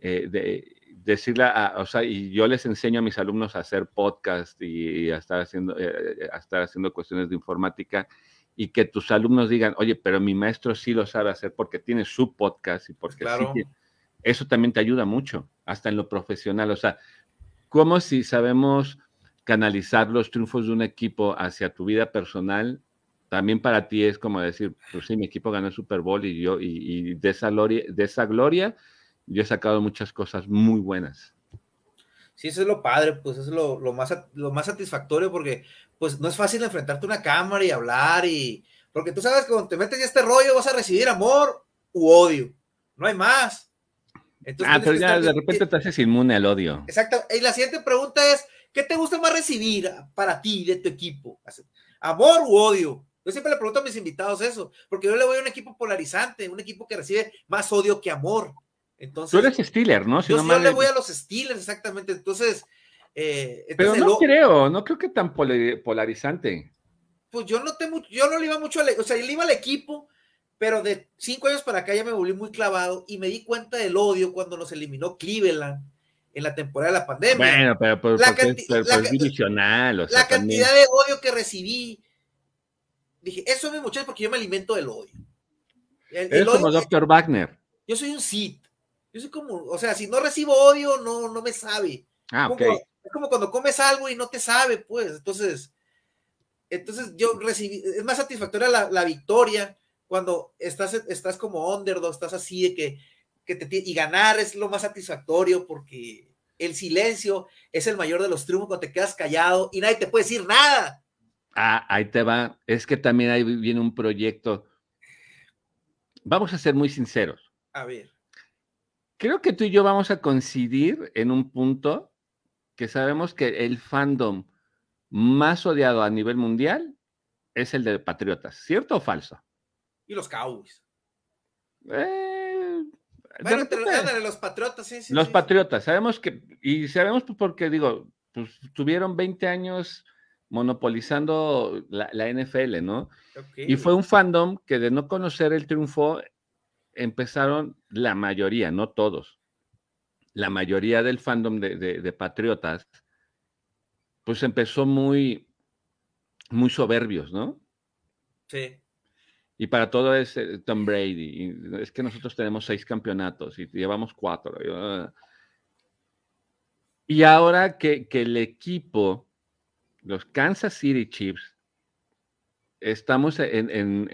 eh, de, decirle, o sea, y yo les enseño a mis alumnos a hacer podcast y, a, estar haciendo, eh, estar haciendo cuestiones de informática y que tus alumnos digan, oye, pero mi maestro sí lo sabe hacer porque tiene su podcast y porque sí, Eso también te ayuda mucho, hasta en lo profesional. O sea, ¿cómo si sabemos canalizar los triunfos de un equipo hacia tu vida personal también para ti es como decir, pues sí, mi equipo ganó el Super Bowl y yo, y, de, esa gloria, de esa gloria, yo he sacado muchas cosas muy buenas. Sí, eso es lo padre, pues eso es lo, más, lo más satisfactorio porque pues no es fácil enfrentarte a una cámara y hablar y... Porque tú sabes que cuando te metes en este rollo vas a recibir amor u odio, no hay más. ah, pero ya de repente eh, te haces inmune al odio. Exacto. Y la siguiente pregunta es, ¿qué te gusta más recibir para ti de tu equipo? ¿Amor u odio? Yo siempre le pregunto a mis invitados eso, porque yo le voy a un equipo polarizante, un equipo que recibe más odio que amor. Entonces, Tú eres Steelers, ¿no? yo, no le voy a los Steelers, exactamente. Entonces, eh, pero no creo, no creo que tan polarizante. Pues yo no tengo, yo no le iba mucho, al, o sea, yo le iba al equipo, pero de cinco años para acá ya me volví muy clavado y me di cuenta del odio cuando nos eliminó Cleveland en la temporada de la pandemia. Bueno, pero, la, es, la cantidad de odio que recibí, Dije, eso me muchacho porque yo me alimento del odio. El, Dr. Wagner. Yo soy un sit Yo soy como, o sea, si no recibo odio, no, no me sabe. Ah, como, ok. Es como cuando comes algo y no te sabe, pues. Entonces, entonces yo recibí, es más satisfactoria la, victoria cuando estás, estás como underdog, estás así de que, que te, y ganar es lo más satisfactorio porque el silencio es el mayor de los triunfos cuando te quedas callado y nadie te puede decir nada. Ah, ahí te va. Es que también ahí viene un proyecto. Vamos a ser muy sinceros. A ver. Creo que tú y yo vamos a coincidir en un punto que sabemos que el fandom más odiado a nivel mundial es el de Patriotas, ¿cierto o falso? Y los Cowboys. Eh, bueno, los Patriotas, sí, sí. Los Patriotas, sabemos que, y sabemos porque digo, pues tuvieron 20 años monopolizando la, NFL, ¿no? Y fue un fandom que de no conocer el triunfo empezaron la mayoría, no todos, la mayoría del fandom de, patriotas, pues empezó muy, muy soberbios, ¿no? Sí. Y para todo es Tom Brady. es que nosotros tenemos seis campeonatos y llevamos cuatro. Y ahora que, que el equipo los Kansas City Chiefs, estamos en,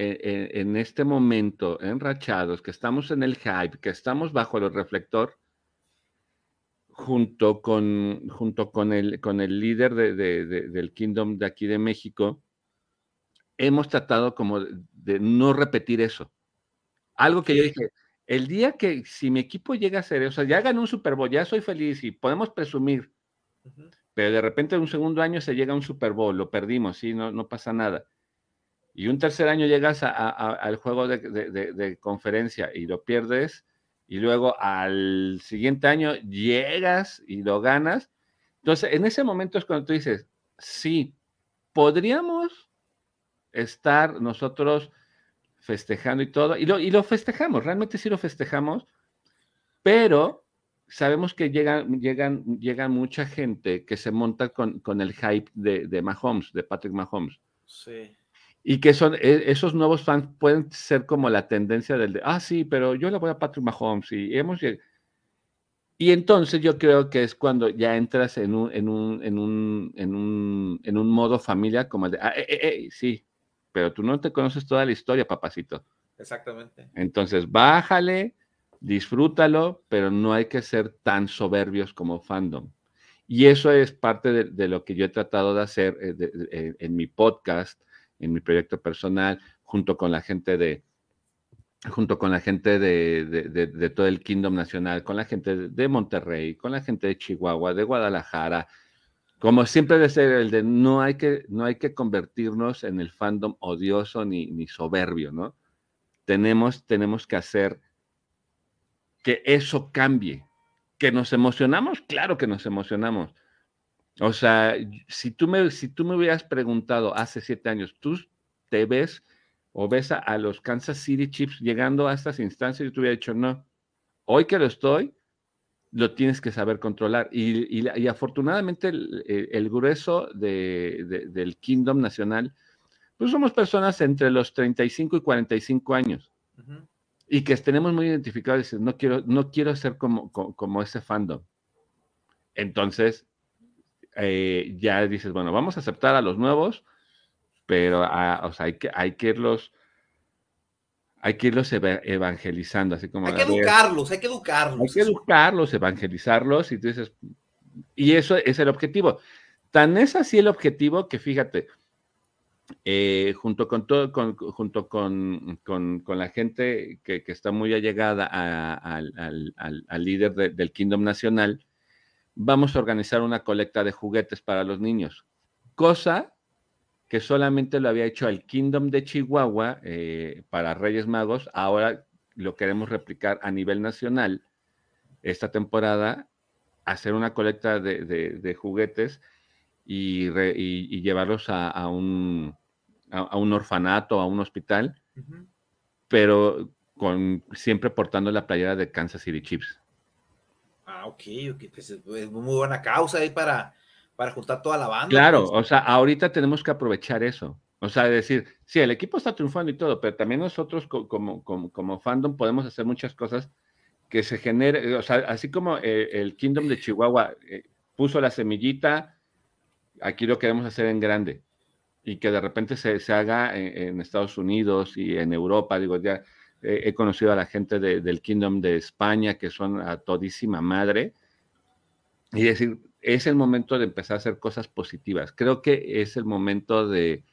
este momento enrachados, que estamos en el hype, que estamos bajo el reflector, junto con, junto con, el, con el líder del Kingdom de aquí de México, hemos tratado como de, no repetir eso. Algo que yo dije, el día que si mi equipo llega a ser, o sea, ya ganó un Super Bowl, ya soy feliz y podemos presumir. Pero de repente en un segundo año se llega a un Super Bowl, lo perdimos, sí, no, no pasa nada. Y un tercer año llegas a, al juego de, conferencia y lo pierdes, y luego al siguiente año llegas y lo ganas. Entonces, en ese momento es cuando tú dices, sí, podríamos estar nosotros festejando y todo, y y lo festejamos, realmente sí lo festejamos, pero sabemos que llegan, llegan, mucha gente que se monta con, el hype de, de, Mahomes, de Patrick Mahomes. Sí. Y que son e, esos nuevos fans pueden ser como la tendencia del de, ah, sí, pero yo le voy a Patrick Mahomes y hemos Y entonces yo creo que es cuando ya entras en un, un, en un, modo familia como el de, ah, eh, eh, eh, sí, pero tú no te conoces toda la historia, papacito. Exactamente. Entonces, bájale, disfrútalo, pero no hay que ser tan soberbios como fandom. Y eso es parte de, lo que yo he tratado de hacer eh, eh, en mi podcast, en mi proyecto personal, junto con la gente de junto con la gente de, todo el Kingdom Nacional, con la gente de Monterrey, con la gente de Chihuahua, de Guadalajara. Como siempre de ser el de no hay que, no hay que convertirnos en el fandom odioso ni, ni soberbio, ¿no? Tenemos, tenemos que hacer que eso cambie. ¿Que nos emocionamos? Claro que nos emocionamos. O sea, si tú me, si tú me hubieras preguntado hace siete años, ¿tú te ves o ves a, los Kansas City Chiefs llegando a estas instancias? Yo te hubiera dicho, no. Hoy que lo estoy, lo tienes que saber controlar. Y, afortunadamente el, grueso del Kingdom Nacional, pues somos personas entre los 35 y 45 años. Uh y que tenemos muy identificados, dices, no quiero, no quiero ser como, como, ese fandom. Entonces, eh, ya dices, bueno, vamos a aceptar a los nuevos, pero ah, hay, que, hay que irlos hay que irlos evangelizando, así como... Hay que educarlos, hay que educarlos. Hay que educarlos, evangelizarlos, y tú dices, y eso es el objetivo. Tan es así el objetivo que fíjate, eh, junto con todo, junto con, la gente que, está muy allegada al, líder del Kingdom Nacional, vamos a organizar una colecta de juguetes para los niños, cosa que solamente lo había hecho el Kingdom de Chihuahua eh, para Reyes Magos, ahora lo queremos replicar a nivel nacional esta temporada, hacer una colecta de juguetes y, llevarlos a, a un, a, un orfanato, a un hospital, pero con, siempre portando la playera de Kansas City Chiefs. Ah, ok, pues es, muy buena causa ahí para, para juntar toda la banda. Claro, pues. o sea, ahorita tenemos que aprovechar eso. O sea, decir, sí, el equipo está triunfando y todo, pero también nosotros como, como, como fandom podemos hacer muchas cosas que se generen o sea, así como eh, el Kingdom de Chihuahua eh, puso la semillita, aquí lo queremos hacer en grande y que de repente se, haga en, Estados Unidos y en Europa. Digo, ya he conocido a la gente del Kingdom de España, que son a todísima madre, y decir, es el momento de empezar a hacer cosas positivas. Creo que es el momento de,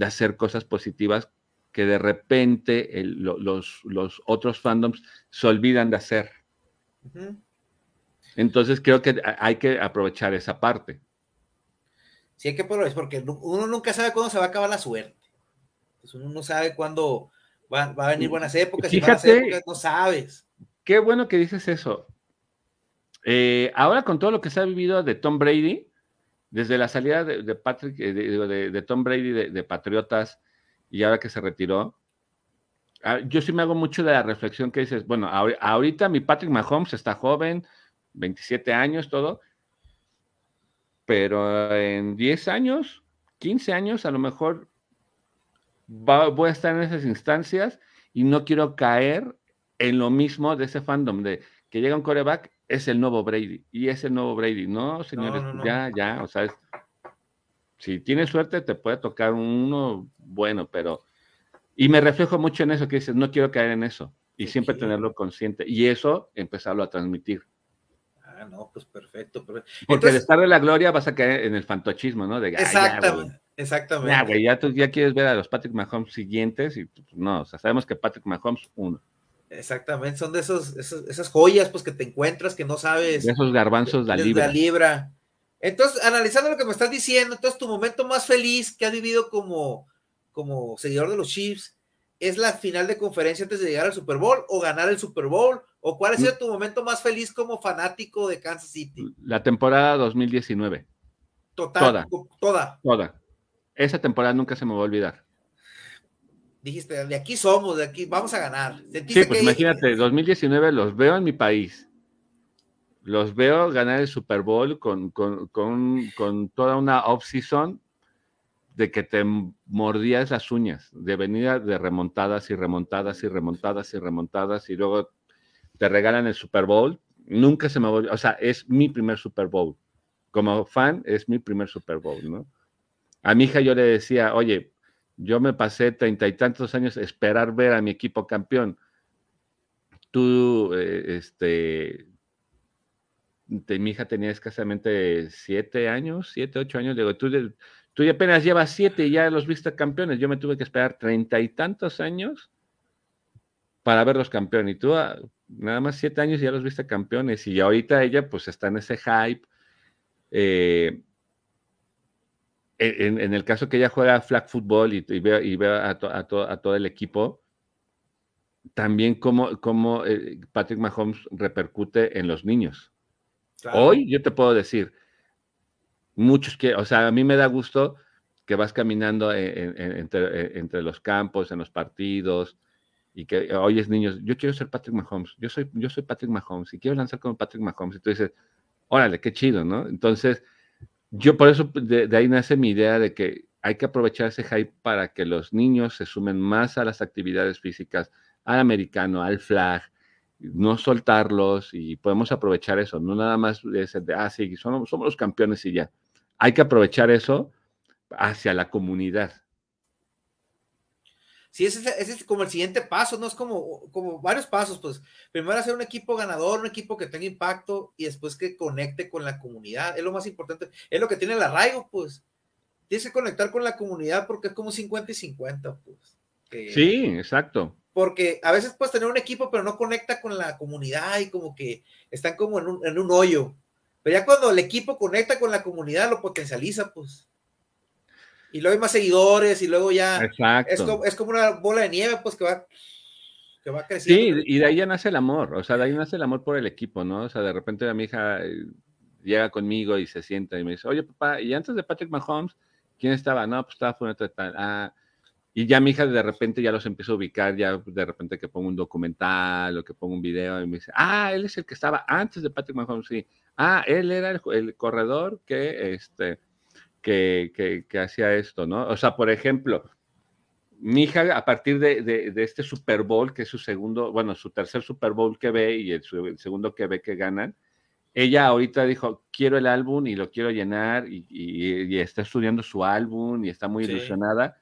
hacer cosas positivas que de repente los, otros fandoms se olvidan de hacer. Entonces creo que hay que aprovechar esa parte. Sí hay que probar, es porque uno nunca sabe cuándo se va a acabar la suerte. Pues, uno no sabe cuándo va, a venir buenas épocas. Fíjate, épocas, no sabes. Qué bueno que dices eso. Eh, ahora con todo lo que se ha vivido de Tom Brady, desde la salida de, Patrick, eh, de, de, Tom Brady de, Patriotas y ahora que se retiró, ah, yo sí me hago mucho de la reflexión que dices, bueno, ahorita mi Patrick Mahomes está joven, 27 años, todo, pero en 10 años, 15 años, a lo mejor voy a estar en esas instancias y no quiero caer en lo mismo de ese fandom de que llega un coreback, es el nuevo Brady y es el nuevo Brady. No, señores, ya, ya, o sea, si tienes suerte te puede tocar uno bueno, pero... Y me reflejo mucho en eso, que dices, no quiero caer en eso y siempre tenerlo consciente y eso empezarlo a transmitir. Ah, no, pues perfecto. Porque al estar de la gloria vas a caer en el fantochismo, ¿no? exactamente, ya, exactamente. Ya, quieres ver a los Patrick Mahomes siguientes y pues, no, sabemos que Patrick Mahomes, uno. Exactamente, son de esos, esas joyas pues que te encuentras que no sabes. esos garbanzos de, la libra. libra. Entonces, analizando lo que me estás diciendo, entonces tu momento más feliz que has vivido como, como seguidor de los Chiefs, es la final de conferencia antes de llegar al Super Bowl o ganar el Super Bowl? ¿O cuál ha sido tu momento más feliz como fanático de Kansas City? La temporada 2019. Total, toda. Toda. Toda. Esa temporada nunca se me va a olvidar. Dijiste, de aquí somos, de aquí vamos a ganar. sí, pues imagínate, 2019 los veo en mi país. Los veo ganar el Super Bowl con, con toda una off-season de que te mordías las uñas, de venida de remontadas y remontadas y remontadas y remontadas y luego te regalan el Super Bowl. Nunca se me volvió, o sea, es mi primer Super Bowl. Como fan, es mi primer Super Bowl, ¿no? A mi hija yo le decía, oye, yo me pasé treinta y tantos años esperar ver a mi equipo campeón. Tú, eh, este, mi hija tenía escasamente siete años, siete, ocho años. Digo, tú, Tú ya apenas llevas siete y ya los viste campeones. Yo me tuve que esperar treinta y tantos años para verlos campeones. Y tú ah, nada más siete años y ya los viste campeones. Y ahorita ella pues está en ese hype. Eh, en, el caso que ella juega flag football y, y veo, a, todo el equipo, también cómo, eh, Patrick Mahomes repercute en los niños. Hoy yo te puedo decir, muchos que, o sea, a mí me da gusto que vas caminando eh, entre, los campos, en los partidos, y que eh, oyes niños, yo quiero ser Patrick Mahomes, yo soy, yo soy Patrick Mahomes, y quiero lanzar como Patrick Mahomes, y tú dices, órale, qué chido, ¿no? Entonces, yo por eso de, ahí nace mi idea de que hay que aprovechar ese hype para que los niños se sumen más a las actividades físicas, al americano, al flag, no soltarlos y podemos aprovechar eso, no nada más de, ese de ah, sí, somos, somos los campeones y ya. Hay que aprovechar eso hacia la comunidad. Sí, ese, es como el siguiente paso, ¿no? Es como, como varios pasos, pues primero hacer un equipo ganador, un equipo que tenga impacto y después que conecte con la comunidad, es lo más importante, es lo que tiene el arraigo, pues. Tienes que conectar con la comunidad porque es como 50 y 50, pues. sí, exacto. Porque a veces puedes tener un equipo pero no conecta con la comunidad y como que están como en un, en un hoyo, pero ya cuando el equipo conecta con la comunidad, lo potencializa, pues. Y luego hay más seguidores y luego ya... Exacto. Es, como, una bola de nieve, pues, que va, que va creciendo. Sí, y de ahí ya nace el amor, o sea, de ahí nace el amor por el equipo, ¿no? O sea, de repente mi hija eh, llega conmigo y se sienta y me dice, oye, papá, y antes de Patrick Mahomes, ¿quién estaba? No, pues estaba Funeto de tal. Ah, y ya mi hija de repente ya los empieza a ubicar, ya de repente que pongo un documental o que pongo un video y me dice, ah, él es el que estaba antes de Patrick Mahomes, Ah, él era el, corredor que, este, que, que, hacía esto, ¿no? O sea, por ejemplo, mi hija a partir de, de, este Super Bowl, que es su segundo, bueno, su tercer Super Bowl que ve y el, segundo que ve que ganan, ella ahorita dijo, quiero el álbum y lo quiero llenar y, está estudiando su álbum y está muy ilusionada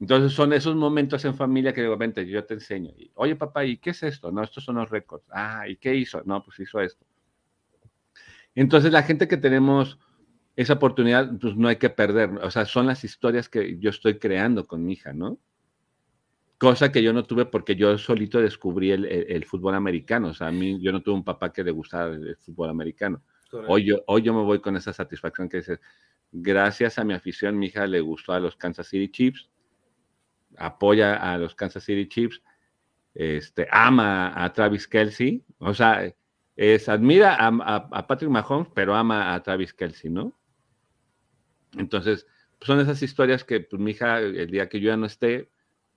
entonces son esos momentos en familia que digo, vente, yo te enseño, oye papá, ¿y qué es esto? No, estos son los récords. Ah, ¿y qué hizo? No, pues hizo esto. Entonces la gente que tenemos esa oportunidad, pues no hay que perder. O sea, son las historias que yo estoy creando con mi hija, ¿no? Cosa que yo no tuve porque yo solito descubrí el, fútbol americano. O sea, a mí yo no tuve un papá que le gustara el, fútbol americano. Hoy yo, hoy yo me voy con esa satisfacción que dices, gracias a mi afición, mi hija le gustó a los Kansas City Chiefs apoya a los Kansas City Chiefs, este, ama a Travis Kelsey, o sea, es, admira a, Patrick Mahomes, pero ama a Travis Kelsey, ¿no? Entonces, pues, son esas historias que pues, mi hija, el día que yo ya no esté,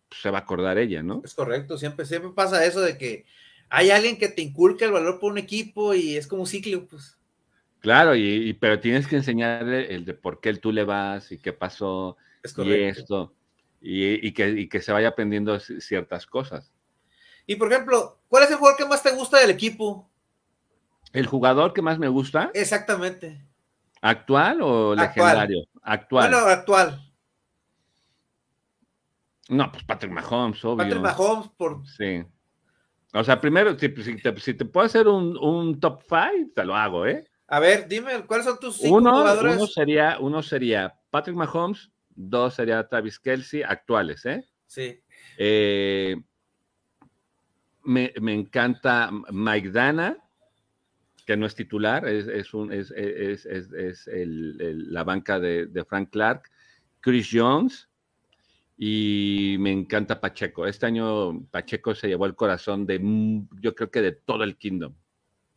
pues, se va a acordar ella, ¿no? Es correcto, siempre, siempre pasa eso de que hay alguien que te inculca el valor por un equipo y es como un ciclo, pues. Claro, y, pero tienes que enseñarle el de por qué tú le vas y qué pasó es y esto y, que, se vaya aprendiendo ciertas cosas. Y por ejemplo, ¿cuál es el jugador que más te gusta del equipo? ¿El jugador que más me gusta? Exactamente. ¿Actual o legendario? Actual. Bueno, actual. No, pues Patrick Mahomes, obvio. Patrick Mahomes, por. Sí. O sea, primero, si, te, puedo hacer un, top 5, te lo hago, ¿eh? A ver, dime, ¿cuáles son tus cinco jugadores? Uno sería, uno sería Patrick Mahomes, dos sería Travis Kelsey, actuales, ¿eh? Sí. Eh, me, encanta Mike Dana, que no es titular, es, un, es, la banca de, Frank Clark, Chris Jones y me encanta Pacheco. Este año Pacheco se llevó el corazón de, yo creo que de todo el Kingdom.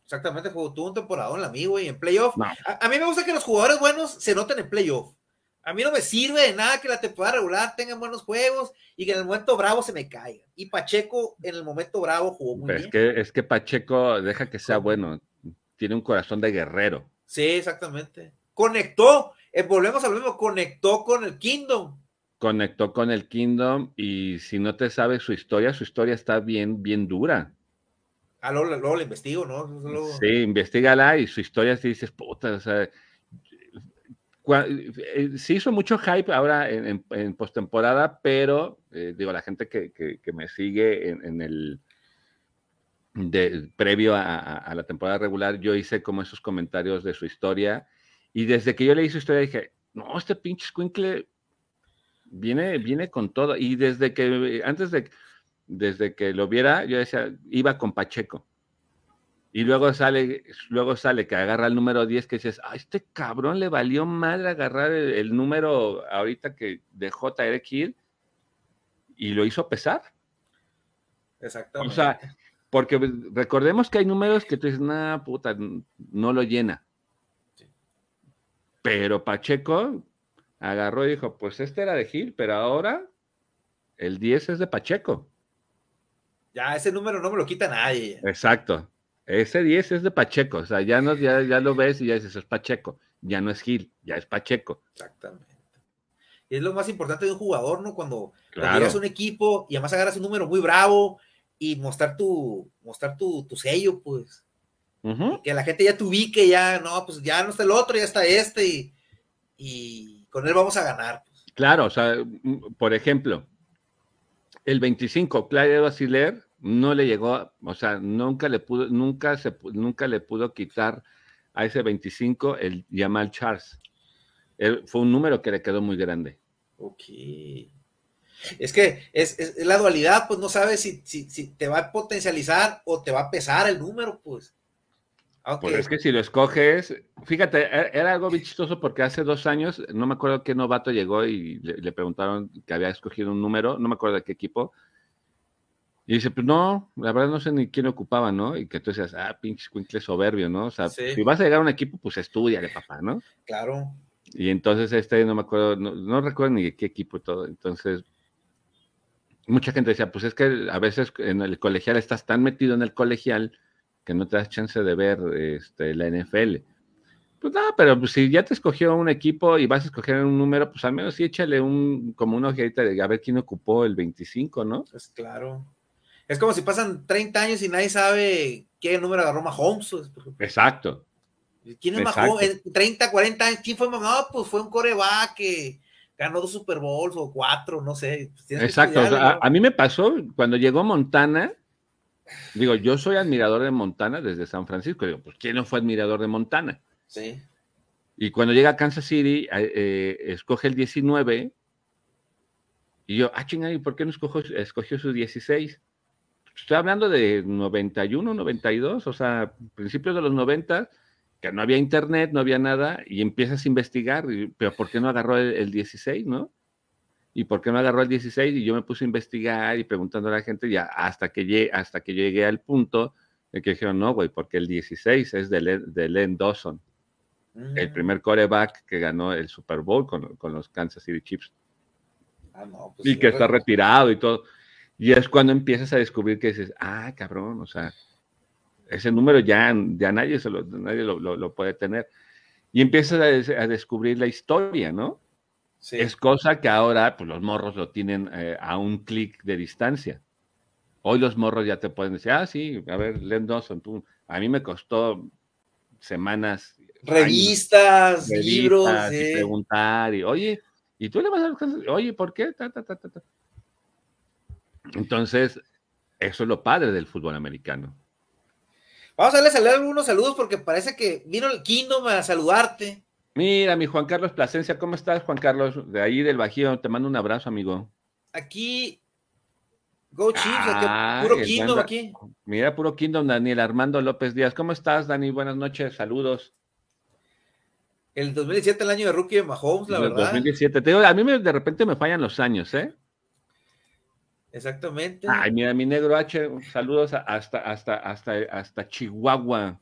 Exactamente, jugó, tuvo un temporadón la mí, y en playoff. A, a, mí me gusta que los jugadores buenos se noten en playoff. A mí no me sirve de nada que la temporada regular tenga buenos juegos y que en el momento bravo se me caiga. Y Pacheco en el momento bravo jugó muy bien. Es que, es que Pacheco deja que sea bueno. Tiene un corazón de guerrero. Sí, exactamente. Conectó. Eh, volvemos a lo mismo. Conectó con el Kingdom. Conectó con el Kingdom y si no te sabes su historia, su historia está bien, bien dura. Ah, luego, la investigo, ¿no? Sí, investigala y su historia si dices, puta, o sea eh, se hizo mucho hype ahora en, postemporada, pero eh, digo, la gente que, me sigue en, el previo a, la temporada regular, yo hice como esos comentarios de su historia. Y desde que yo leí su historia dije, no, este pinche squinkle viene, viene con todo. Y desde que, eh, antes de, desde que lo viera, yo decía, iba con Pacheco. Y luego sale, luego sale que agarra el número 10 que dices, a ah, este cabrón le valió madre agarrar el, número ahorita que de JR Gil, y lo hizo pesar. Exactamente. O sea, porque recordemos que hay números que tú dices, nah, puta, no lo llena. Pero Pacheco agarró y dijo, pues este era de Gil, pero ahora el 10 es de Pacheco. Ya, ese número no me lo quita nadie. Exacto. Ese 10 es de Pacheco, o sea, ya, no, ya, ya lo ves y ya dices, es Pacheco, ya no es Gil, ya es Pacheco. Exactamente. Es lo más importante de un jugador, ¿no? Cuando, claro. un equipo y además agarras un número muy bravo y mostrar tu, mostrar tu, sello, pues. Que la gente ya te ubique, ya, no, pues ya no está el otro, ya está este y, con él vamos a ganar. Pues. Claro, o sea, mm, por ejemplo, el 25, Claudio Basiler no le llegó, o sea, nunca le pudo, nunca se, nunca le pudo quitar a ese 25 el Yamal Charles. fue un número que le quedó muy grande. Ok. Es que es, la dualidad, pues no sabes si, te va a potencializar o te va a pesar el número, pues. pues es que si lo escoges, fíjate, e, era algo porque hace dos años, no me acuerdo qué novato llegó y le preguntaron que había escogido un número, no me acuerdo de qué equipo, y dice, pues no, la verdad no sé ni quién ocupaba, ¿no? Y que tú decías, ah, pinche cuincle soberbio, ¿no? O sea, si vas a llegar a un equipo, pues estudia de papá, ¿no? Claro. Y entonces este, no me acuerdo, no, recuerdo ni de qué equipo y todo. Entonces, mucha gente decía, pues es que a veces en el colegial estás tan metido en el colegial que no te das chance de ver este, la NFL. Pues nada, pero pues, si ya te escogió un equipo y vas a escoger un número, pues al menos sí échale un, como una ojeadita de a ver quién ocupó el 25, ¿no? Pues claro. Es como si pasan 30 años y nadie sabe qué número agarró Mahomes. Pues, Exacto. ¿Quién es Exacto. Mahomes? 30, 40 años, ¿quién fue Mahomes? No, pues fue un coreback que ganó dos Super Bowls o cuatro, no sé. Pues Exacto. a, mí me pasó cuando llegó Montana. Digo, yo soy admirador de Montana desde San Francisco. Digo, pues ¿quién no fue admirador de Montana? Sí. Y cuando llega a Kansas City, eh, escoge el 19. Y yo, ah, chingada, por qué no escogió, escogió su 16? Estoy hablando de 91, 92, o sea, principios de los 90, que no había internet, no había nada, y empiezas a investigar, pero ¿por qué no agarró el, 16, no? ¿Y por qué no agarró el 16? Y yo me puse a investigar y preguntando a la gente, ya hasta que llegué, hasta que llegué al punto de que dijeron, no, güey, porque el 16 es de Len, Dawson, el mm. primer coreback que ganó el Super Bowl con, con los Kansas City Chiefs. Ah, no, pues y que está retirado y todo. Y es cuando empiezas a descubrir que dices, ah, cabrón, o sea, ese número ya, ya nadie, se lo, lo, puede tener. Y empiezas a, descubrir la historia, ¿no? Es cosa que ahora pues, los morros lo tienen eh, a un clic de distancia. Hoy los morros ya te pueden decir, ah, sí, a ver, Len Dawson, a mí me costó semanas. Revistas, libros. Eh. preguntar, y oye, ¿y tú le vas a... Oye, ¿por qué? Entonces, eso es lo padre del fútbol americano. Vamos a darle saludar algunos saludos porque parece que vino el Kingdom a saludarte. Mira, mi Juan Carlos Plasencia, ¿cómo estás, Juan Carlos? De ahí del Bajío, te mando un abrazo, amigo. Aquí, Go Chiefs, aquí, ah, puro Kingdom aquí. Mira, puro Kingdom, Daniel Armando López Díaz. ¿Cómo estás, Dani? Buenas noches, saludos. El 2017, el año de rookie de Mahomes, la el verdad. 2017. a mí me, de repente me fallan los años, ¿eh? Exactamente. Ay, mira, mi negro H, saludos hasta, hasta, hasta, hasta Chihuahua.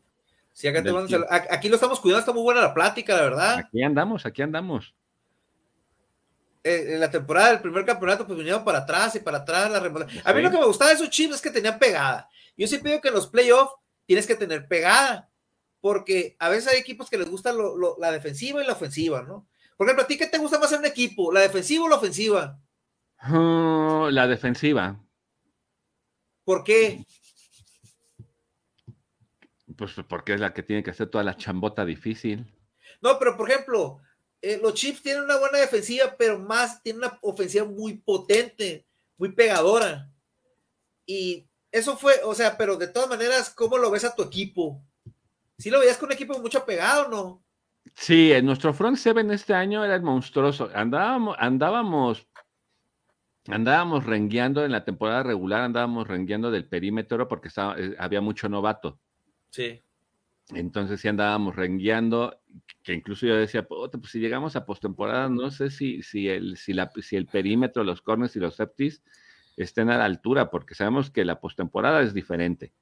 Sí, Aquí lo estamos cuidando, está muy buena la plática, la verdad. Aquí andamos, aquí andamos. Eh, en la temporada del primer campeonato, pues vinieron para atrás y para atrás. La pues A mí lo que me gustaba de esos chips es que tenían pegada. Yo siempre digo que en los playoffs tienes que tener pegada, porque a veces hay equipos que les gusta la defensiva y la ofensiva, ¿no? Por ejemplo, ¿a ti qué te gusta más en un equipo? ¿La defensiva o la ofensiva? Oh, la defensiva. ¿Por qué? Pues porque es la que tiene que hacer toda la chambota difícil. No, pero por ejemplo, eh, los Chiefs tienen una buena defensiva, pero más tienen una ofensiva muy potente, muy pegadora. Y eso fue, o sea, pero de todas maneras, ¿cómo lo ves a tu equipo? ¿Sí lo veías con un equipo mucho pegado o no? Sí, en nuestro front seven este año era el monstruoso. Andábamos, andábamos andábamos rengueando en la temporada regular, andábamos rengueando del perímetro porque estaba, eh, había mucho novato. Sí. Entonces sí andábamos rengueando, que incluso yo decía, pues si llegamos a postemporada, no sé si, si, el, si, la, el perímetro, los corners y los septis estén a la altura, porque sabemos que la postemporada es diferente.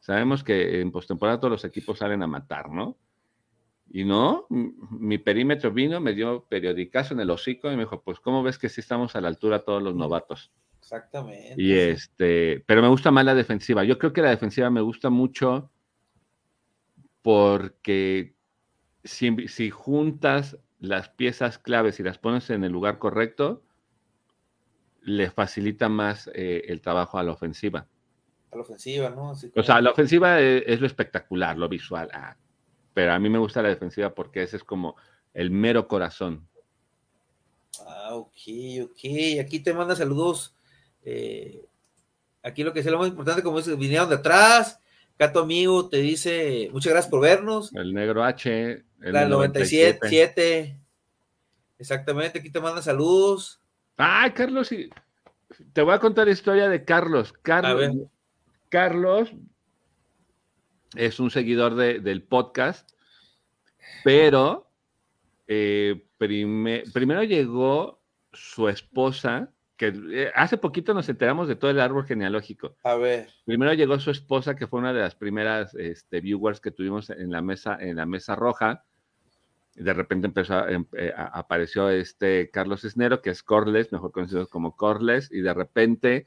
Sabemos que en postemporada todos los equipos salen a matar, ¿no? Y no, mi perímetro vino, me dio periodicazo en el hocico y me dijo, pues, ¿cómo ves que sí estamos a la altura todos los novatos? Exactamente. Y este, pero me gusta más la defensiva. Yo creo que la defensiva me gusta mucho porque si, juntas las piezas claves y las pones en el lugar correcto, le facilita más eh, el trabajo a la ofensiva. A la ofensiva, ¿no? O sea, la ofensiva eh, es, lo espectacular, lo visual. Ah, pero a mí me gusta la defensiva porque ese es como el mero corazón. Ah, ok, ok. Aquí te manda saludos. Eh, aquí lo que es lo más importante, como dices, vinieron de atrás. Cato Amigo te dice, muchas gracias por vernos. El negro H. El la 97. Exactamente, aquí te manda saludos. Ay, Carlos, te voy a contar la historia de Carlos. Carlos, Carlos es un seguidor del podcast, pero eh, primero llegó su esposa, que eh, hace poquito nos enteramos de todo el árbol genealógico. A ver. Primero llegó su esposa, que fue una de las primeras este, viewers que tuvimos en la mesa, en la mesa roja. De repente empezó em, eh, apareció este Carlos Cisnero, que es Corles, mejor conocido como Corles, y de repente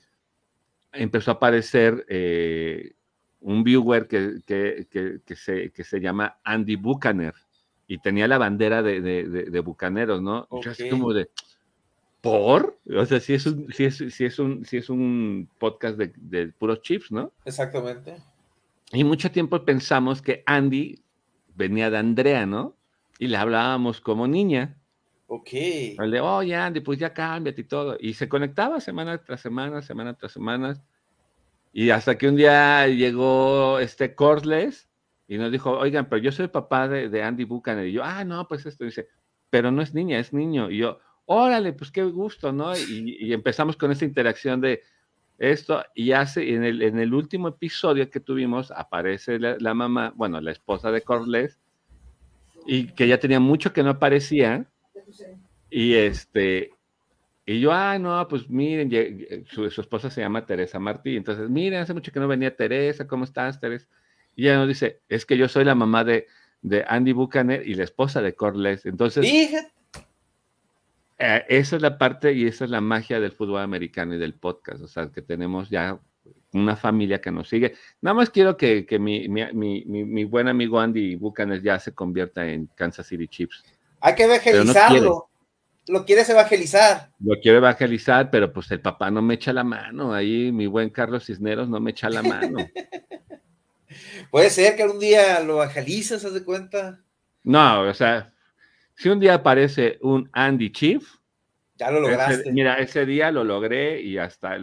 empezó a aparecer un viewer que, que, que, se, que se llama Andy Buchaner y tenía la bandera de, de, Bucaneros, ¿no? Okay. Yo como de, ¿por? O sea, si es un, si es, si es un, si es un podcast de, de puros chips, ¿no? Exactamente. Y mucho tiempo pensamos que Andy venía de Andrea, ¿no? Y le hablábamos como niña. Ok. Le, oye, Andy, pues ya cámbiate y todo. Y se conectaba semana tras semana, semana tras semana. Y hasta que un día llegó este corles y nos dijo, oigan, pero yo soy papá de, Andy Buchanan. Y yo, ah, no, pues esto. dice, pero no es niña, es niño. Y yo, órale, pues qué gusto, ¿no? Y, empezamos con esta interacción de esto. Y hace, en el, último episodio que tuvimos, aparece la, mamá, bueno, la esposa de Cordless. y que ya tenía mucho que no aparecía. Y este, y yo, ah, no, pues miren, su, esposa se llama Teresa Martí, entonces, miren, hace mucho que no venía Teresa, ¿cómo estás, Teresa? Y ella nos dice, es que yo soy la mamá de, Andy Buchaner y la esposa de Corles. Entonces, eh, esa es la parte y esa es la magia del fútbol americano y del podcast, o sea, que tenemos ya una familia que nos sigue. Nada más quiero que, mi, buen amigo Andy Buchaner ya se convierta en Kansas City Chiefs. Hay que evangelizarlo lo quieres evangelizar. Lo quiero evangelizar, pero pues el papá no me echa la mano. Ahí mi buen Carlos Cisneros no me echa la mano. Puede ser que algún día lo evangelizas, haz de cuenta. No, o sea, si un día aparece un Andy Chief. Ya lo lograste. mira, ese día lo logré y hasta,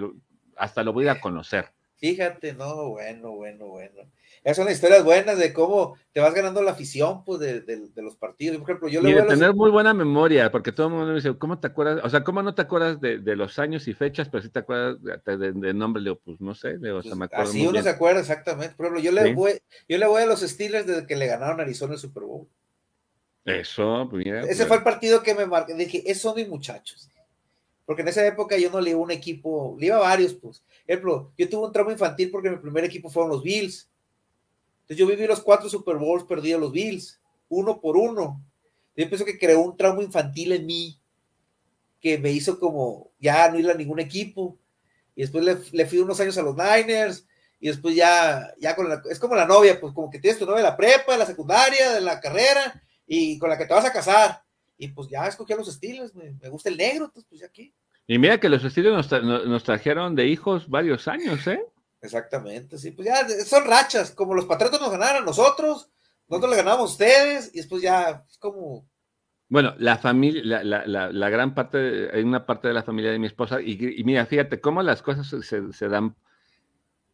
hasta lo voy a conocer. Fíjate, no, bueno, bueno, bueno. Esas son historias buenas de cómo te vas ganando la afición pues, de, los partidos. Por ejemplo, yo le y a tener muy buena memoria, porque todo el mundo me dice, ¿cómo te acuerdas? O sea, ¿cómo no te acuerdas de, los años y fechas, pero si te acuerdas de, nombre? de digo, pues no sé, pues, me acuerdo. Así uno se acuerda exactamente. Por ejemplo, yo le, voy, yo le voy a los Steelers desde que le ganaron a Arizona el Super Bowl. Eso, pues mira, Ese pues. fue el partido que me marcó. Dije, esos son mis muchachos. Porque en esa época yo no le iba a un equipo, le iba a varios, pues. Por ejemplo, yo tuve un trauma infantil porque mi primer equipo fueron los Bills entonces yo viví los cuatro Super Bowls perdidos los Bills, uno por uno. Yo pienso que creó un trauma infantil en mí que me hizo como ya no ir a ningún equipo. Y después le, fui unos años a los Niners y después ya, ya con es como la novia, pues como que tienes tu novia de la prepa, de la secundaria, de la carrera y con la que te vas a casar. Y pues ya escogí a los estilos, me, gusta el negro, entonces pues ya aquí. Y mira que los estilos nos, trajeron de hijos varios años, ¿eh? Exactamente, sí, pues ya son rachas, como los patriotas nos ganaron a nosotros, nosotros le ganamos a ustedes, y después ya es como. Bueno, la familia, la, la, gran parte, hay una parte de la familia de mi esposa, y, mira, fíjate cómo las cosas se, dan.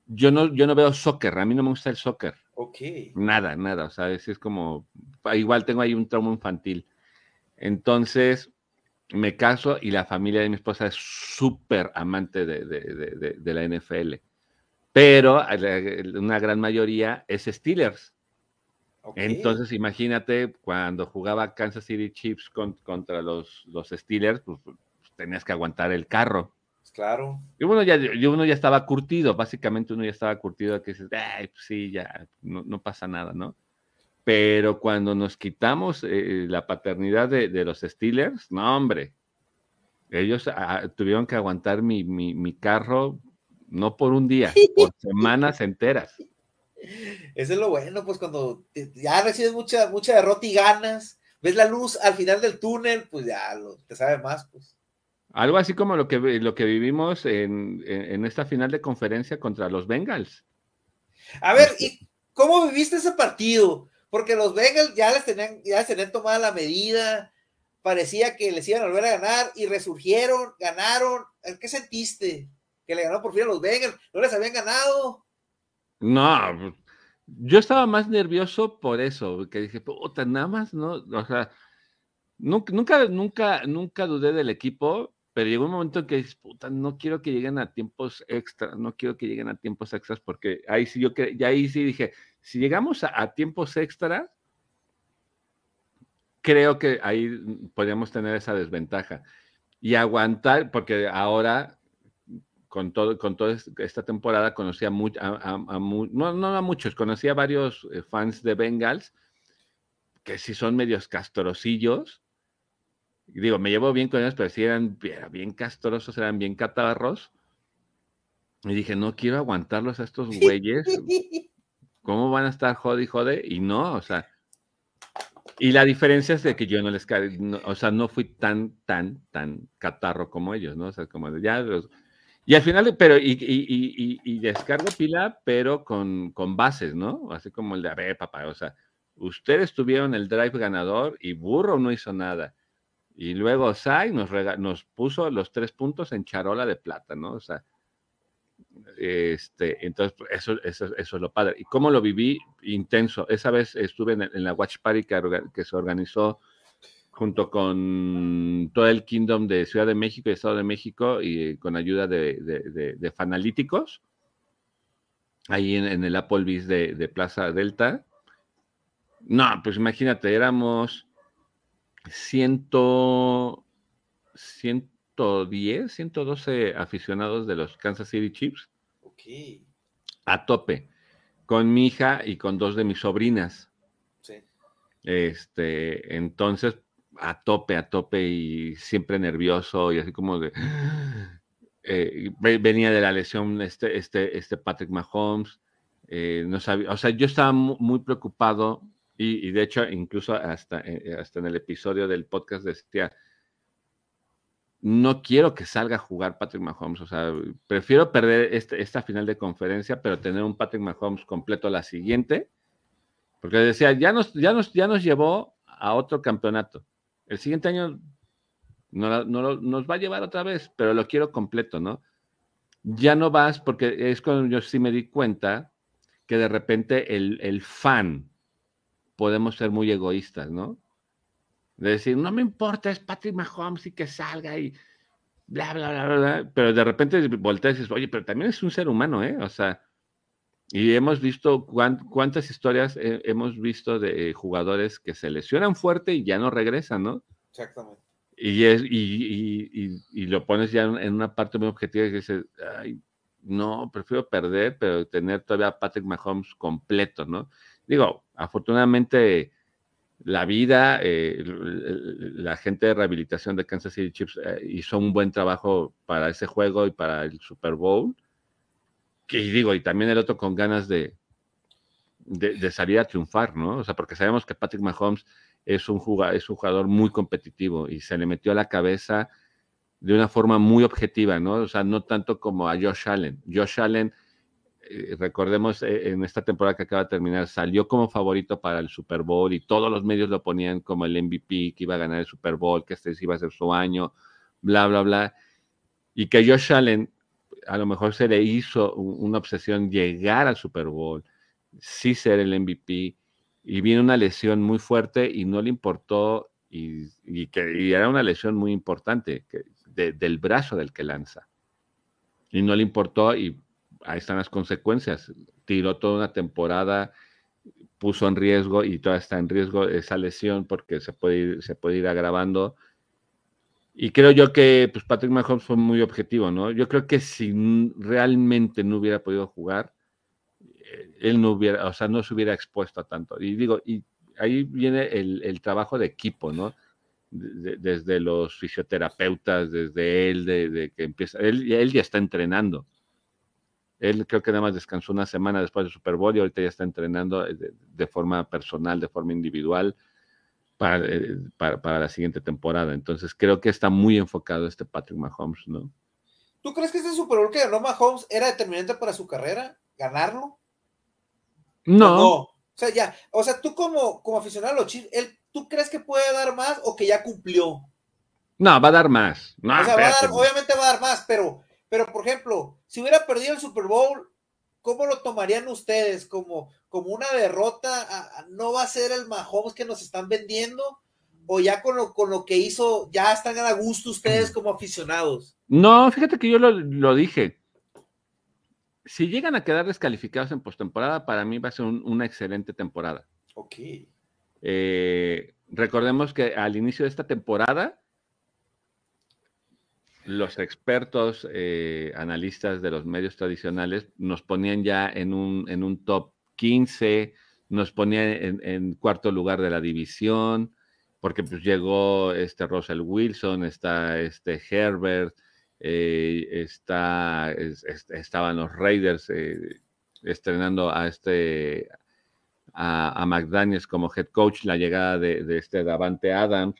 Yo no, yo no veo soccer, a mí no me gusta el soccer. Ok. Nada, nada, o sea, es, como, ah, igual tengo ahí un trauma infantil. Entonces, me caso y la familia de mi esposa es súper amante de la NFL pero eh, eh, una gran mayoría es Steelers. Entonces, imagínate, cuando jugaba Kansas City Chiefs contra los, Steelers, pues, pues, tenías que aguantar el carro. Pues, claro. Y uno ya, uno ya estaba curtido, básicamente uno ya estaba curtido, que dices, pues sí, ya, no, pasa nada, ¿no? Pero cuando nos quitamos eh, la paternidad de, los Steelers, no, hombre, ellos ah, tuvieron que aguantar mi carro no por un día, por semanas enteras. Eso es lo bueno, pues cuando ya recibes mucha, mucha derrota y ganas, ves la luz al final del túnel, pues ya te sabe más, pues. Algo así como lo que, lo que vivimos en, esta final de conferencia contra los Bengals. A ver, este ¿y cómo viviste ese partido? Porque los Bengals ya les tenían, ya les tomada la medida, parecía que les iban a volver a ganar y resurgieron, ganaron. qué sentiste? que le ganó por fin a los beggars, no les habían ganado. No, yo estaba más nervioso por eso, que dije, puta, nada más, ¿no? O sea, nunca, nunca, nunca, dudé del equipo, pero llegó un momento en que puta, no quiero que lleguen a tiempos extra no quiero que lleguen a tiempos extras, porque ahí sí yo y ahí sí dije, si llegamos a, a tiempos extras, creo que ahí podríamos tener esa desventaja. Y aguantar, porque ahora con, todo, con toda esta temporada conocía a, muchos, no, a muchos, conocía a varios eh, fans de Bengals que sí son medios castorosillos, Digo, me llevo bien con ellos, pero sí eran, bien castorosos, eran bien catarros. Y dije, no quiero aguantarlos a estos güeyes. ¿Cómo van a estar jode y jode? Y no, o sea. Y la diferencia es de que yo no les, no, o sea, no fui tan, tan, tan catarro como ellos, ¿no? O sea, como ya, los, y al final, pero, y, y, descargo pila, pero con, bases, ¿no? Así como el de, a ver, papá, o sea, ustedes tuvieron el drive ganador y Burro no hizo nada. Y luego Sai nos, nos puso los tres puntos en charola de plata, ¿no? O sea, este, entonces pues, eso, eso, eso es lo padre. ¿Y cómo lo viví? Intenso. Esa vez estuve en, la Watch Party que se organizó junto con todo el Kingdom de Ciudad de México y Estado de México y eh, con ayuda de, de, fanalíticos, ahí en, el Applebee's de, Plaza Delta. No, pues imagínate, éramos ciento, 110, 112 aficionados de los Kansas City Chiefs. Ok. A tope, con mi hija y con dos de mis sobrinas. Sí. Este, entonces, a tope, a tope y siempre nervioso y así como de... ¡ah! Eh, venía de la lesión este, este, este Patrick Mahomes, eh, no sabía, o sea, yo estaba muy preocupado y, de hecho incluso hasta, eh, hasta en el episodio del podcast decía, no quiero que salga a jugar Patrick Mahomes, o sea, prefiero perder este, esta final de conferencia, pero tener un Patrick Mahomes completo la siguiente, porque decía, ya nos, ya nos, ya nos llevó a otro campeonato el siguiente año no, no, nos va a llevar otra vez, pero lo quiero completo, ¿no? Ya no vas porque es cuando yo sí me di cuenta que de repente el, el fan podemos ser muy egoístas, ¿no? De decir, no me importa, es Patrick Mahomes y que salga y bla, bla, bla, bla, bla. Pero de repente volteas y dices, oye, pero también es un ser humano, ¿eh? O sea, y hemos visto cuántas historias hemos visto de eh, jugadores que se lesionan fuerte y ya no regresan, ¿no? Exactamente. Y, y, y, y, lo pones ya en una parte muy objetiva que dices, ay, no, prefiero perder, pero tener todavía Patrick Mahomes completo, ¿no? Digo, afortunadamente la vida, eh, la gente de rehabilitación de Kansas City Chips eh, hizo un buen trabajo para ese juego y para el Super Bowl digo, y también el otro con ganas de, de, salir a triunfar, ¿no? O sea, porque sabemos que Patrick Mahomes es un, jugador, es jugador muy competitivo y se le metió a la cabeza de una forma muy objetiva, ¿no? O sea, no tanto como a Josh Allen. Josh Allen, eh, recordemos, eh, en esta temporada que acaba de terminar, salió como favorito para el Super Bowl y todos los medios lo ponían como el MVP, que iba a ganar el Super Bowl, que este iba a ser su año, bla, bla, bla. Y que Josh Allen a lo mejor se le hizo una obsesión llegar al Super Bowl, sí ser el MVP, y viene una lesión muy fuerte y no le importó, y, que era una lesión muy importante del brazo del que lanza. Y no le importó y ahí están las consecuencias. Tiró toda una temporada, puso en riesgo y todavía está en riesgo esa lesión porque se puede se puede ir agravando y creo yo que pues, Patrick Mahomes fue muy objetivo, ¿no? Yo creo que si realmente no hubiera podido jugar, eh, él no hubiera, o sea, no se hubiera expuesto a tanto. Y digo, y ahí viene el, trabajo de equipo, ¿no? desde los fisioterapeutas, desde él, de, que empieza, él, ya está entrenando. Él creo que nada más descansó una semana después del Super Bowl y ahorita ya está entrenando eh, de forma personal, de forma individual eh, para, la siguiente temporada. Entonces creo que está muy enfocado este Patrick Mahomes, ¿no? ¿Tú crees que este Super Bowl que ganó Mahomes era determinante para su carrera? ¿Ganarlo? No. O sea, ya, o sea, tú como, como aficionado a los Chiefs, ¿él, ¿tú crees que puede dar más o que ya cumplió? No, va a dar más. va a dar, obviamente va a dar más, pero, pero por ejemplo, si hubiera perdido el Super Bowl, ¿cómo lo tomarían ustedes? Como, como una derrota, no va a ser el Mahomes que nos están vendiendo, o ya con lo, que hizo, ya están a gusto ustedes como aficionados. No, fíjate que yo lo, dije. Si llegan a quedar descalificados en postemporada, para mí va a ser una excelente temporada. Ok. Eh, recordemos que al inicio de esta temporada, los expertos eh, analistas de los medios tradicionales nos ponían ya en un, en un top nos ponía en, cuarto lugar de la división, porque pues llegó este Russell Wilson, está este Herbert, eh, está, estaban los Raiders eh, estrenando a este a, McDaniels como head coach, la llegada de, este Davante Adams,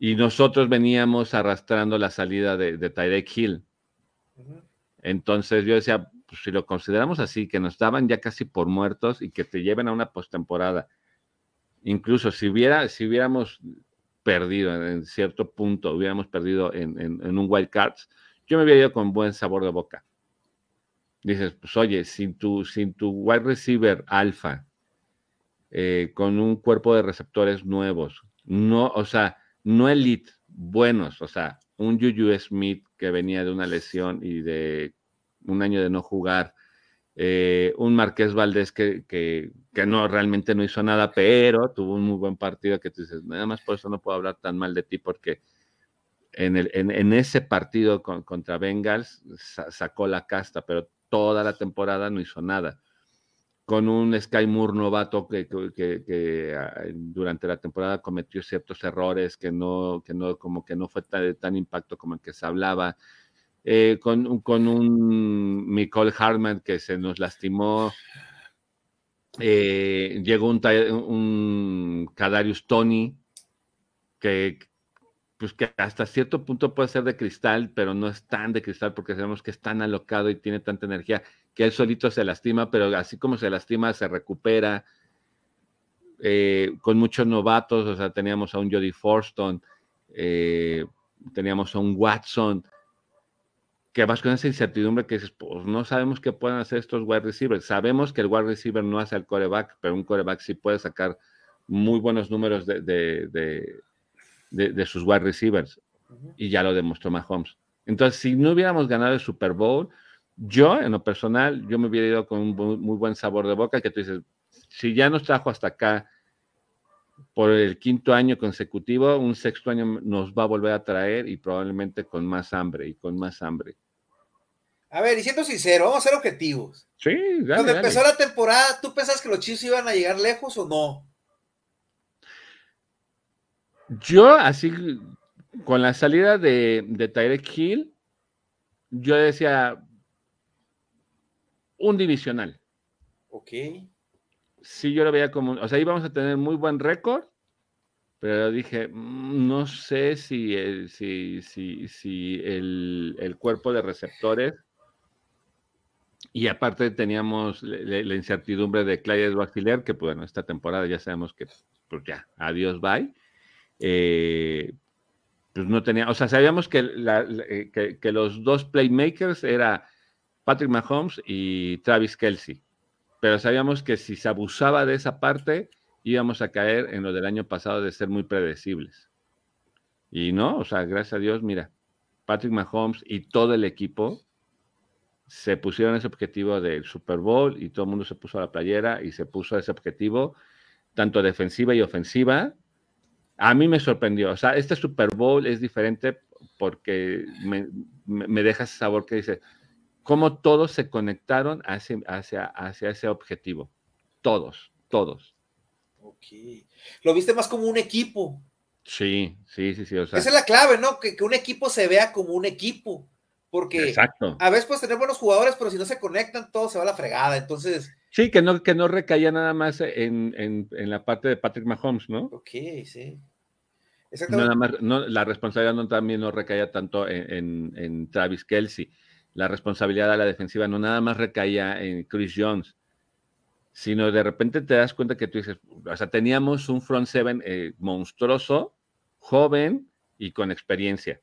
y nosotros veníamos arrastrando la salida de, de Hill. Entonces yo decía, pues, si lo consideramos así, que nos daban ya casi por muertos y que te lleven a una postemporada, incluso si, si hubiéramos perdido en cierto punto, hubiéramos perdido en, un wild card, yo me hubiera ido con buen sabor de boca. Dices, pues oye, sin tu, sin tu wide receiver alfa, eh, con un cuerpo de receptores nuevos, no, o sea, no elite, buenos, o sea, un Juju Smith que venía de una lesión y de un año de no jugar, eh, un Marqués Valdés que, que, no realmente no hizo nada, pero tuvo un muy buen partido que tú dices, nada más por eso no puedo hablar tan mal de ti porque en, el, en, ese partido contra Bengals sacó la casta, pero toda la temporada no hizo nada. Con un Sky Moore novato que, ah, durante la temporada cometió ciertos errores que no, que no, como que no fue tan impacto como el que se hablaba eh, con, un Nicole Hartman que se nos lastimó. Eh, llegó un, un Cadarius Tony que, pues que hasta cierto punto puede ser de cristal, pero no es tan de cristal porque sabemos que es tan alocado y tiene tanta energía que él solito se lastima, pero así como se lastima, se recupera. Eh, con muchos novatos, o sea, teníamos a un Jody Forston, teníamos a un Watson, que vas con esa incertidumbre que dices, pues no sabemos qué pueden hacer estos wide receivers. Sabemos que el wide receiver no hace el coreback, pero un coreback sí puede sacar muy buenos números de, de, sus wide receivers. Y ya lo demostró Mahomes. Entonces, si no hubiéramos ganado el Super Bowl, yo, en lo personal, yo me hubiera ido con un muy buen sabor de boca, que tú dices, si ya nos trajo hasta acá por el quinto año consecutivo, un sexto año nos va a volver a traer y probablemente con más hambre y con más hambre. A ver, y siendo sincero, vamos a ser objetivos. Sí, dale, Cuando empezó la temporada, ¿tú pensabas que los Chiefs iban a llegar lejos o no? Yo, así, con la salida de, de Tyreek Hill, yo decía un divisional. Ok. Sí, yo lo veía como, o sea, íbamos a tener muy buen récord, pero dije, mm, no sé si, si, si, si el, cuerpo de receptores y aparte teníamos la, incertidumbre de Clayes Bachiller, que pues, bueno, esta temporada ya sabemos que pues ya, adiós, bye. Eh, pues no tenía, o sea, sabíamos eh, que, que, los dos playmakers era Patrick Mahomes y Travis Kelsey, pero sabíamos que si se abusaba de esa parte íbamos a caer en lo del año pasado de ser muy predecibles. Y no, o sea, gracias a Dios, mira, Patrick Mahomes y todo el equipo se pusieron ese objetivo del Super Bowl y todo el mundo se puso a la playera y se puso ese objetivo, tanto defensiva y ofensiva. A mí me sorprendió. O sea, este Super Bowl es diferente porque me, me deja ese sabor que dice, cómo todos se conectaron hacia, hacia, hacia ese objetivo. Todos, todos. Ok. Lo viste más como un equipo. Sí, sí, sí, sí. O sea, Esa es la clave, ¿no? Que, que un equipo se vea como un equipo porque a veces pues tener buenos jugadores, pero si no se conectan, todo se va a la fregada. Entonces. Sí, que no, que no recaía nada más en, la parte de Patrick Mahomes, ¿no? Ok, sí. Exactamente. la responsabilidad no, también no recaía tanto en, en, Travis Kelsey. La responsabilidad de la defensiva no nada más recaía en Chris Jones, sino de repente te das cuenta que tú dices, o sea, teníamos un front seven eh, monstruoso, joven y con experiencia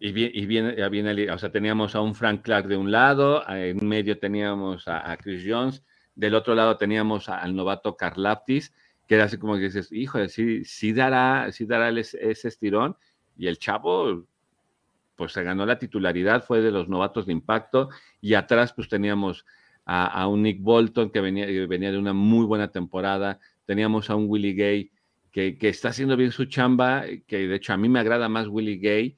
y bien, y bien, o sea, teníamos a un Frank Clark de un lado, en medio teníamos a, Chris Jones, del otro lado teníamos al novato Laptis, que era así como que dices, hijo, sí, sí dará, sí dará ese, estirón, y el chavo, pues se ganó la titularidad, fue de los novatos de impacto, y atrás pues teníamos a, un Nick Bolton que venía, venía de una muy buena temporada, teníamos a un Willie Gay que, que está haciendo bien su chamba, que de hecho a mí me agrada más Willie Gay,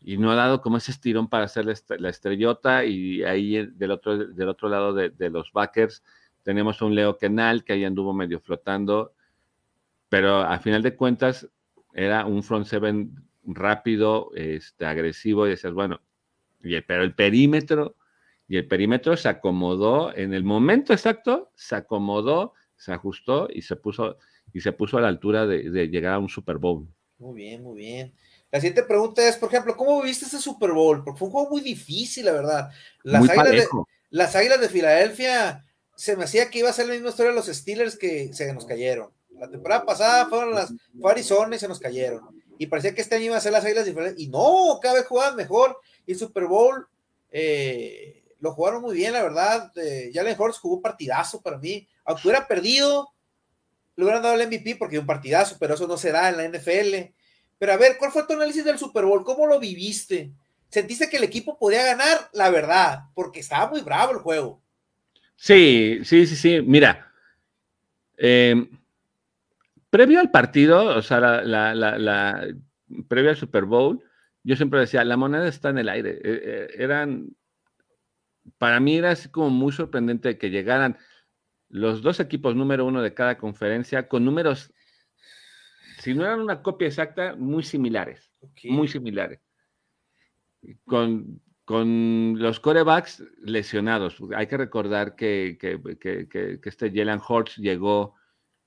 y no ha dado como ese estirón para hacer la estrellota y ahí eh, del otro, del otro lado de, los backers tenemos un Leo Kenal que ahí anduvo medio flotando, pero al final de cuentas era un front seven rápido, este, agresivo y decías, bueno, pero el perímetro, y el perímetro se acomodó en el momento exacto, se acomodó, se ajustó y se puso, y se puso a la altura de, de llegar a un Super Bowl. Muy bien, muy bien. La siguiente pregunta es, por ejemplo, ¿cómo viviste ese Super Bowl? Porque fue un juego muy difícil, la verdad. Las, águilas, de, Filadelfia se me hacía que iba a ser la misma historia de los Steelers que se nos cayeron. La temporada pasada fueron las Farisones y se nos cayeron. Y parecía que este año iba a ser las águilas diferentes. Y no, cada vez jugaban mejor. Y Super Bowl eh, lo jugaron muy bien, la verdad. Eh, Jalen jugó un partidazo para mí. Aunque hubiera perdido, le hubieran dado el MVP porque un partidazo, pero eso no se da en la NFL. Pero a ver, ¿cuál fue tu análisis del Super Bowl? ¿Cómo lo viviste? ¿Sentiste que el equipo podía ganar? La verdad, porque estaba muy bravo el juego. Sí, sí, sí, sí. Mira, eh, previo al partido, o sea, la, la, previo al Super Bowl, yo siempre decía, la moneda está en el aire. Eh, eh, eran, para mí era así como muy sorprendente que llegaran los dos equipos número uno de cada conferencia con números si no eran una copia exacta, muy similares. Muy similares. Con, con, los corebacks lesionados. Hay que recordar que, que, que, que este Jalen Hortz llegó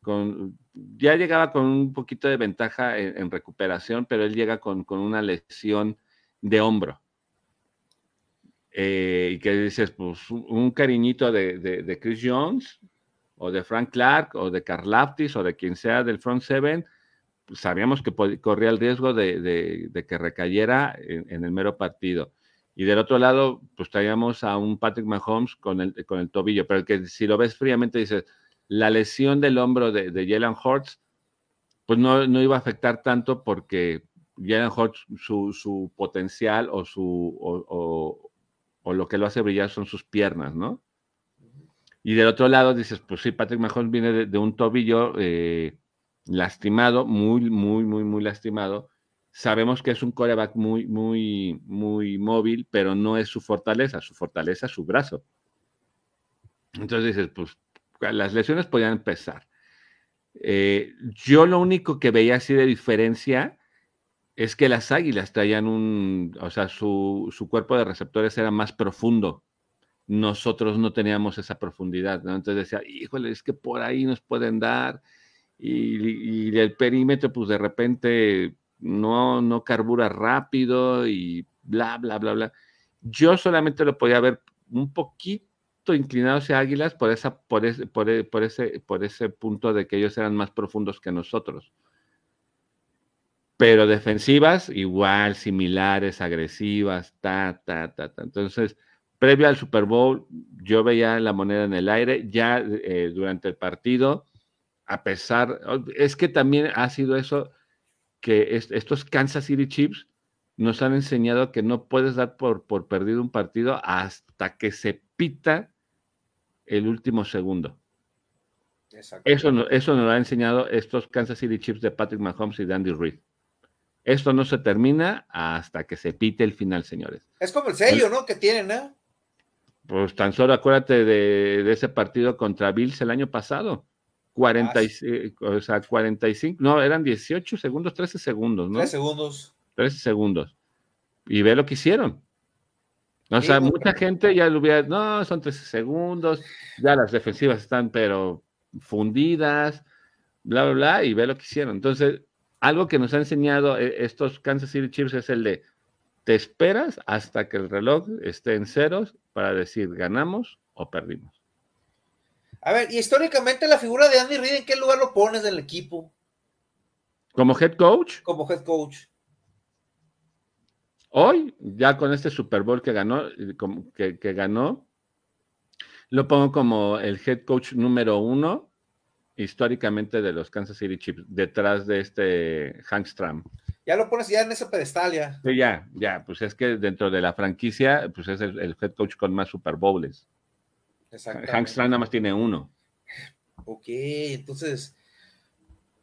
con. Ya llegaba con un poquito de ventaja en, recuperación, pero él llega con, con una lesión de hombro. Eh, y que dices, pues un cariñito de, de, Chris Jones, o de Frank Clark o de Carl Laptis o de quien sea del front seven, sabíamos que corría el riesgo de, que recayera en, el mero partido. Y del otro lado, pues traíamos a un Patrick Mahomes con el, con el tobillo, pero que si lo ves fríamente dices, la lesión del hombro de, de Jalen Hurts, pues no, iba a afectar tanto porque Jalen Hortz, su, potencial o, su, o, lo que lo hace brillar son sus piernas, ¿no? Y del otro lado dices, pues sí, Patrick Mahomes viene de, un tobillo eh, lastimado, muy, muy, muy, muy lastimado. Sabemos que es un coreback muy, muy, muy móvil, pero no es su fortaleza. Su fortaleza es su brazo. Entonces dices, pues las lesiones podían empezar. Eh, yo lo único que veía así de diferencia es que las águilas traían un, o sea, su, su cuerpo de receptores era más profundo. Nosotros no teníamos esa profundidad, ¿no? Entonces decía, híjole, es que por ahí nos pueden dar y, el perímetro pues de repente no, no carbura rápido y bla, bla, bla, bla. Yo solamente lo podía ver un poquito inclinado hacia Águilas por, esa, e, por, ese, punto de que ellos eran más profundos que nosotros. Pero defensivas igual, similares, agresivas, ta, ta, ta, ta. Entonces, previo al Super Bowl, yo veía la moneda en el aire, ya eh, durante el partido a pesar, es que también ha sido eso que estos Kansas City Chips nos han enseñado que no puedes dar por, por perdido un partido hasta que se pita el último segundo. Eso, eso nos lo han enseñado estos Kansas City Chips de Patrick Mahomes y Dandy Reid. Esto no se termina hasta que se pite el final, señores. Es como el sello, ¿no? Que tienen, ¿eh? Pues tan solo acuérdate de, de ese partido contra Bills el año pasado. 40, eh, o sea, 45, no, eran 18 segundos, 13 segundos, ¿no? 13 segundos. 13 segundos. Y ve lo que hicieron. O sea, mucha gente ya lo hubiera, no, son 13 segundos, ya las defensivas están, pero fundidas, bla, bla, bla, y ve lo que hicieron. Entonces, algo que nos ha enseñado eh, estos Kansas City Chiefs es el de, te esperas hasta que el reloj esté en ceros para decir ganamos o perdimos. A ver, y históricamente la figura de Andy Reid, ¿en qué lugar lo pones del equipo? ¿Como head coach? Como head coach. Hoy, ya con este Super Bowl que ganó, que, ganó, lo pongo como el head coach número uno históricamente de los Kansas City Chiefs, detrás de este Hank Stram. Ya lo pones ya en ese pedestal, ya. Sí, ya, ya, pues es que dentro de la franquicia, pues es el, el head coach con más Super Bowls. Hank Strand nada más tiene uno. Ok, entonces,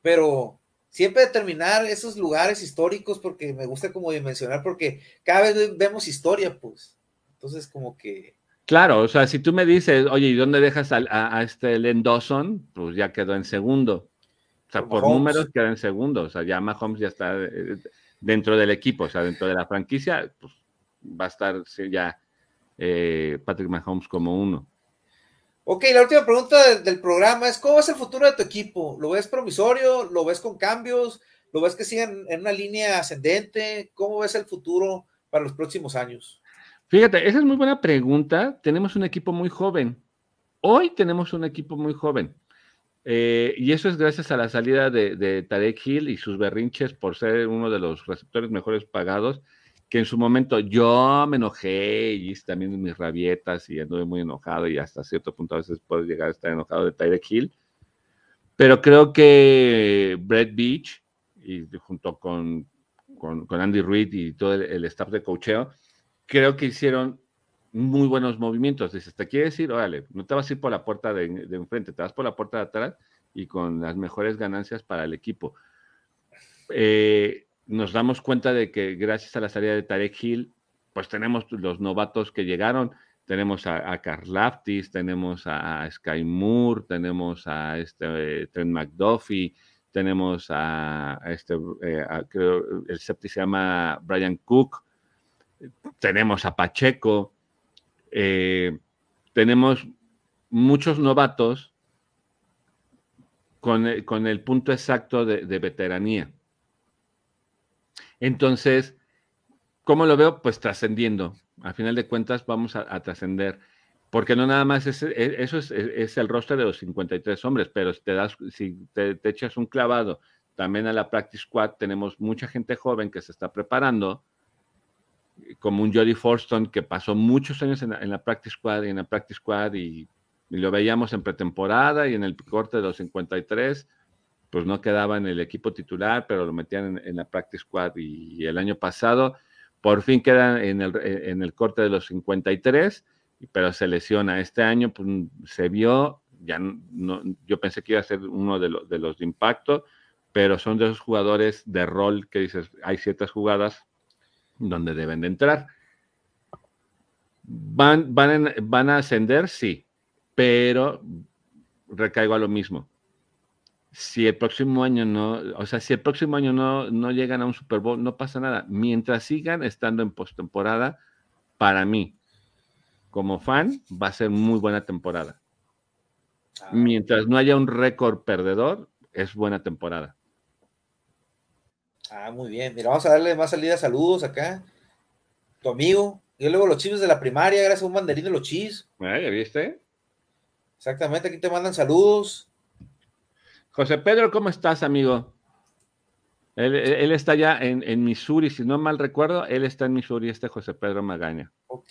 pero siempre determinar esos lugares históricos porque me gusta como dimensionar, porque cada vez vemos historia, pues. Entonces, como que... Claro, o sea, si tú me dices, oye, ¿y dónde dejas a, este Len Dawson? Pues ya quedó en segundo. O sea, por números queda en segundo. O sea, ya Mahomes ya está eh, dentro del equipo, o sea, dentro de la franquicia, pues va a estar ya eh, Patrick Mahomes como uno. Ok, la última pregunta del programa es, ¿cómo es el futuro de tu equipo? ¿Lo ves promisorio? ¿Lo ves con cambios? ¿Lo ves que siguen en una línea ascendente? ¿Cómo ves el futuro para los próximos años? Fíjate, esa es muy buena pregunta. Tenemos un equipo muy joven. Hoy tenemos un equipo muy joven. Eh, y eso es gracias a la salida de, de Tarek Hill y sus berrinches por ser uno de los receptores mejores pagados que en su momento yo me enojé y hice también mis rabietas y anduve muy enojado y hasta cierto punto a veces puedo llegar a estar enojado de Tyreek Hill. Pero creo que Brett Beach, y junto con, con, Andy Reid y todo el, staff de cocheo, creo que hicieron muy buenos movimientos. Dices, te quiere decir, órale, no te vas a ir por la puerta de, enfrente, te vas por la puerta de atrás y con las mejores ganancias para el equipo. Eh, nos damos cuenta de que gracias a la salida de Tarek Hill, pues tenemos los novatos que llegaron. Tenemos a, Carl Laftis, tenemos a, Sky Moore, tenemos a este, eh, Trent McDuffie, tenemos a, este, eh, creo, el septi se llama Brian Cook, tenemos a Pacheco, eh, tenemos muchos novatos con, el punto exacto de veteranía. Entonces, ¿cómo lo veo? Pues trascendiendo. a final de cuentas, vamos a, trascender. Porque no nada más eso es, el rostro de los 53 hombres, pero si te, das, si te, echas un clavado también a la Practice Squad, tenemos mucha gente joven que se está preparando, como un Jody Forston que pasó muchos años en la, Practice Squad y en la Practice Squad y, y, lo veíamos en pretemporada y en el corte de los 53 pues no quedaba en el equipo titular, pero lo metían en, la practice squad y, el año pasado por fin queda e, en el, corte de los 53, pero se lesiona. Este año pues, se vio, ya no, yo pensé que iba a ser uno de, de los de impacto, pero son de esos jugadores de rol que dices, hay ciertas jugadas donde deben de entrar. ¿Van, van, van a ascender? Sí, pero recaigo a lo mismo si el próximo año no, o sea, si el próximo año no, llegan a un Super Bowl, no pasa nada. Mientras sigan estando en postemporada, para mí, como fan, va a ser muy buena temporada. Ah, Mientras no haya un récord perdedor, es buena temporada. Ah, muy bien. Mira, vamos a darle más salida. Saludos acá. Tu amigo. Yo luego los chis de la primaria, gracias a un banderín de los chis. Ah, ¿Ya viste? Exactamente, aquí te mandan saludos. José Pedro, ¿cómo estás, amigo? Él, está ya en, Missouri, si no mal recuerdo, él está en Missouri, este José Pedro Magaña. Ok,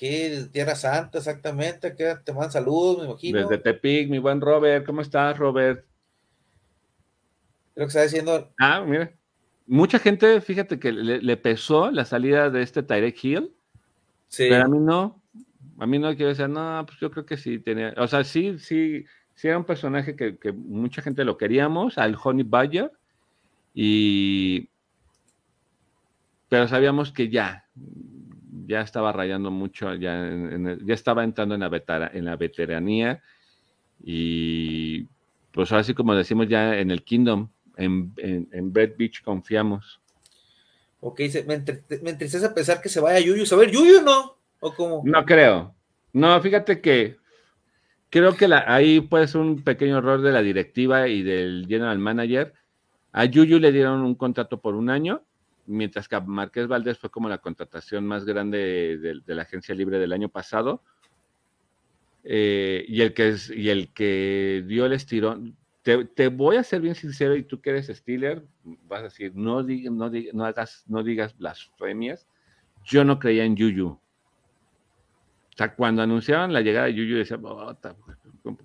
Tierra Santa, exactamente, que te mandan saludos, me imagino. Desde Tepic, mi buen Robert, ¿cómo estás, Robert? Creo que está diciendo. Ah, mire, Mucha gente, fíjate que le, pesó la salida de este Tyrek Hill. Sí. Pero a mí no. A mí no quiero decir, no, pues yo creo que sí tenía. O sea, sí, sí, sí era un personaje que, mucha gente lo queríamos, al Honey Bayer, y... Pero sabíamos que ya, ya estaba rayando mucho, ya, estaba entrando en la, veteranía y pues así como decimos ya en el Kingdom, en, en, Beach confiamos. Ok, me, entre, a entristece pensar que se vaya Yuyu. A ver, Yuyu no, o cómo. No creo. No, fíjate que creo que la, ahí pues un pequeño error de la directiva y del general manager. A Yuyu le dieron un contrato por un año, mientras que a Marqués Valdés fue como la contratación más grande de, la agencia libre del año pasado. Eh, y, el que es, y el que dio el estirón, te, voy a ser bien sincero, y tú que eres Steeler, vas a decir, no, no, no digas blasfemias. Yo no creía en Yuyu. O sea, cuando anunciaban la llegada de Yuyu, decía,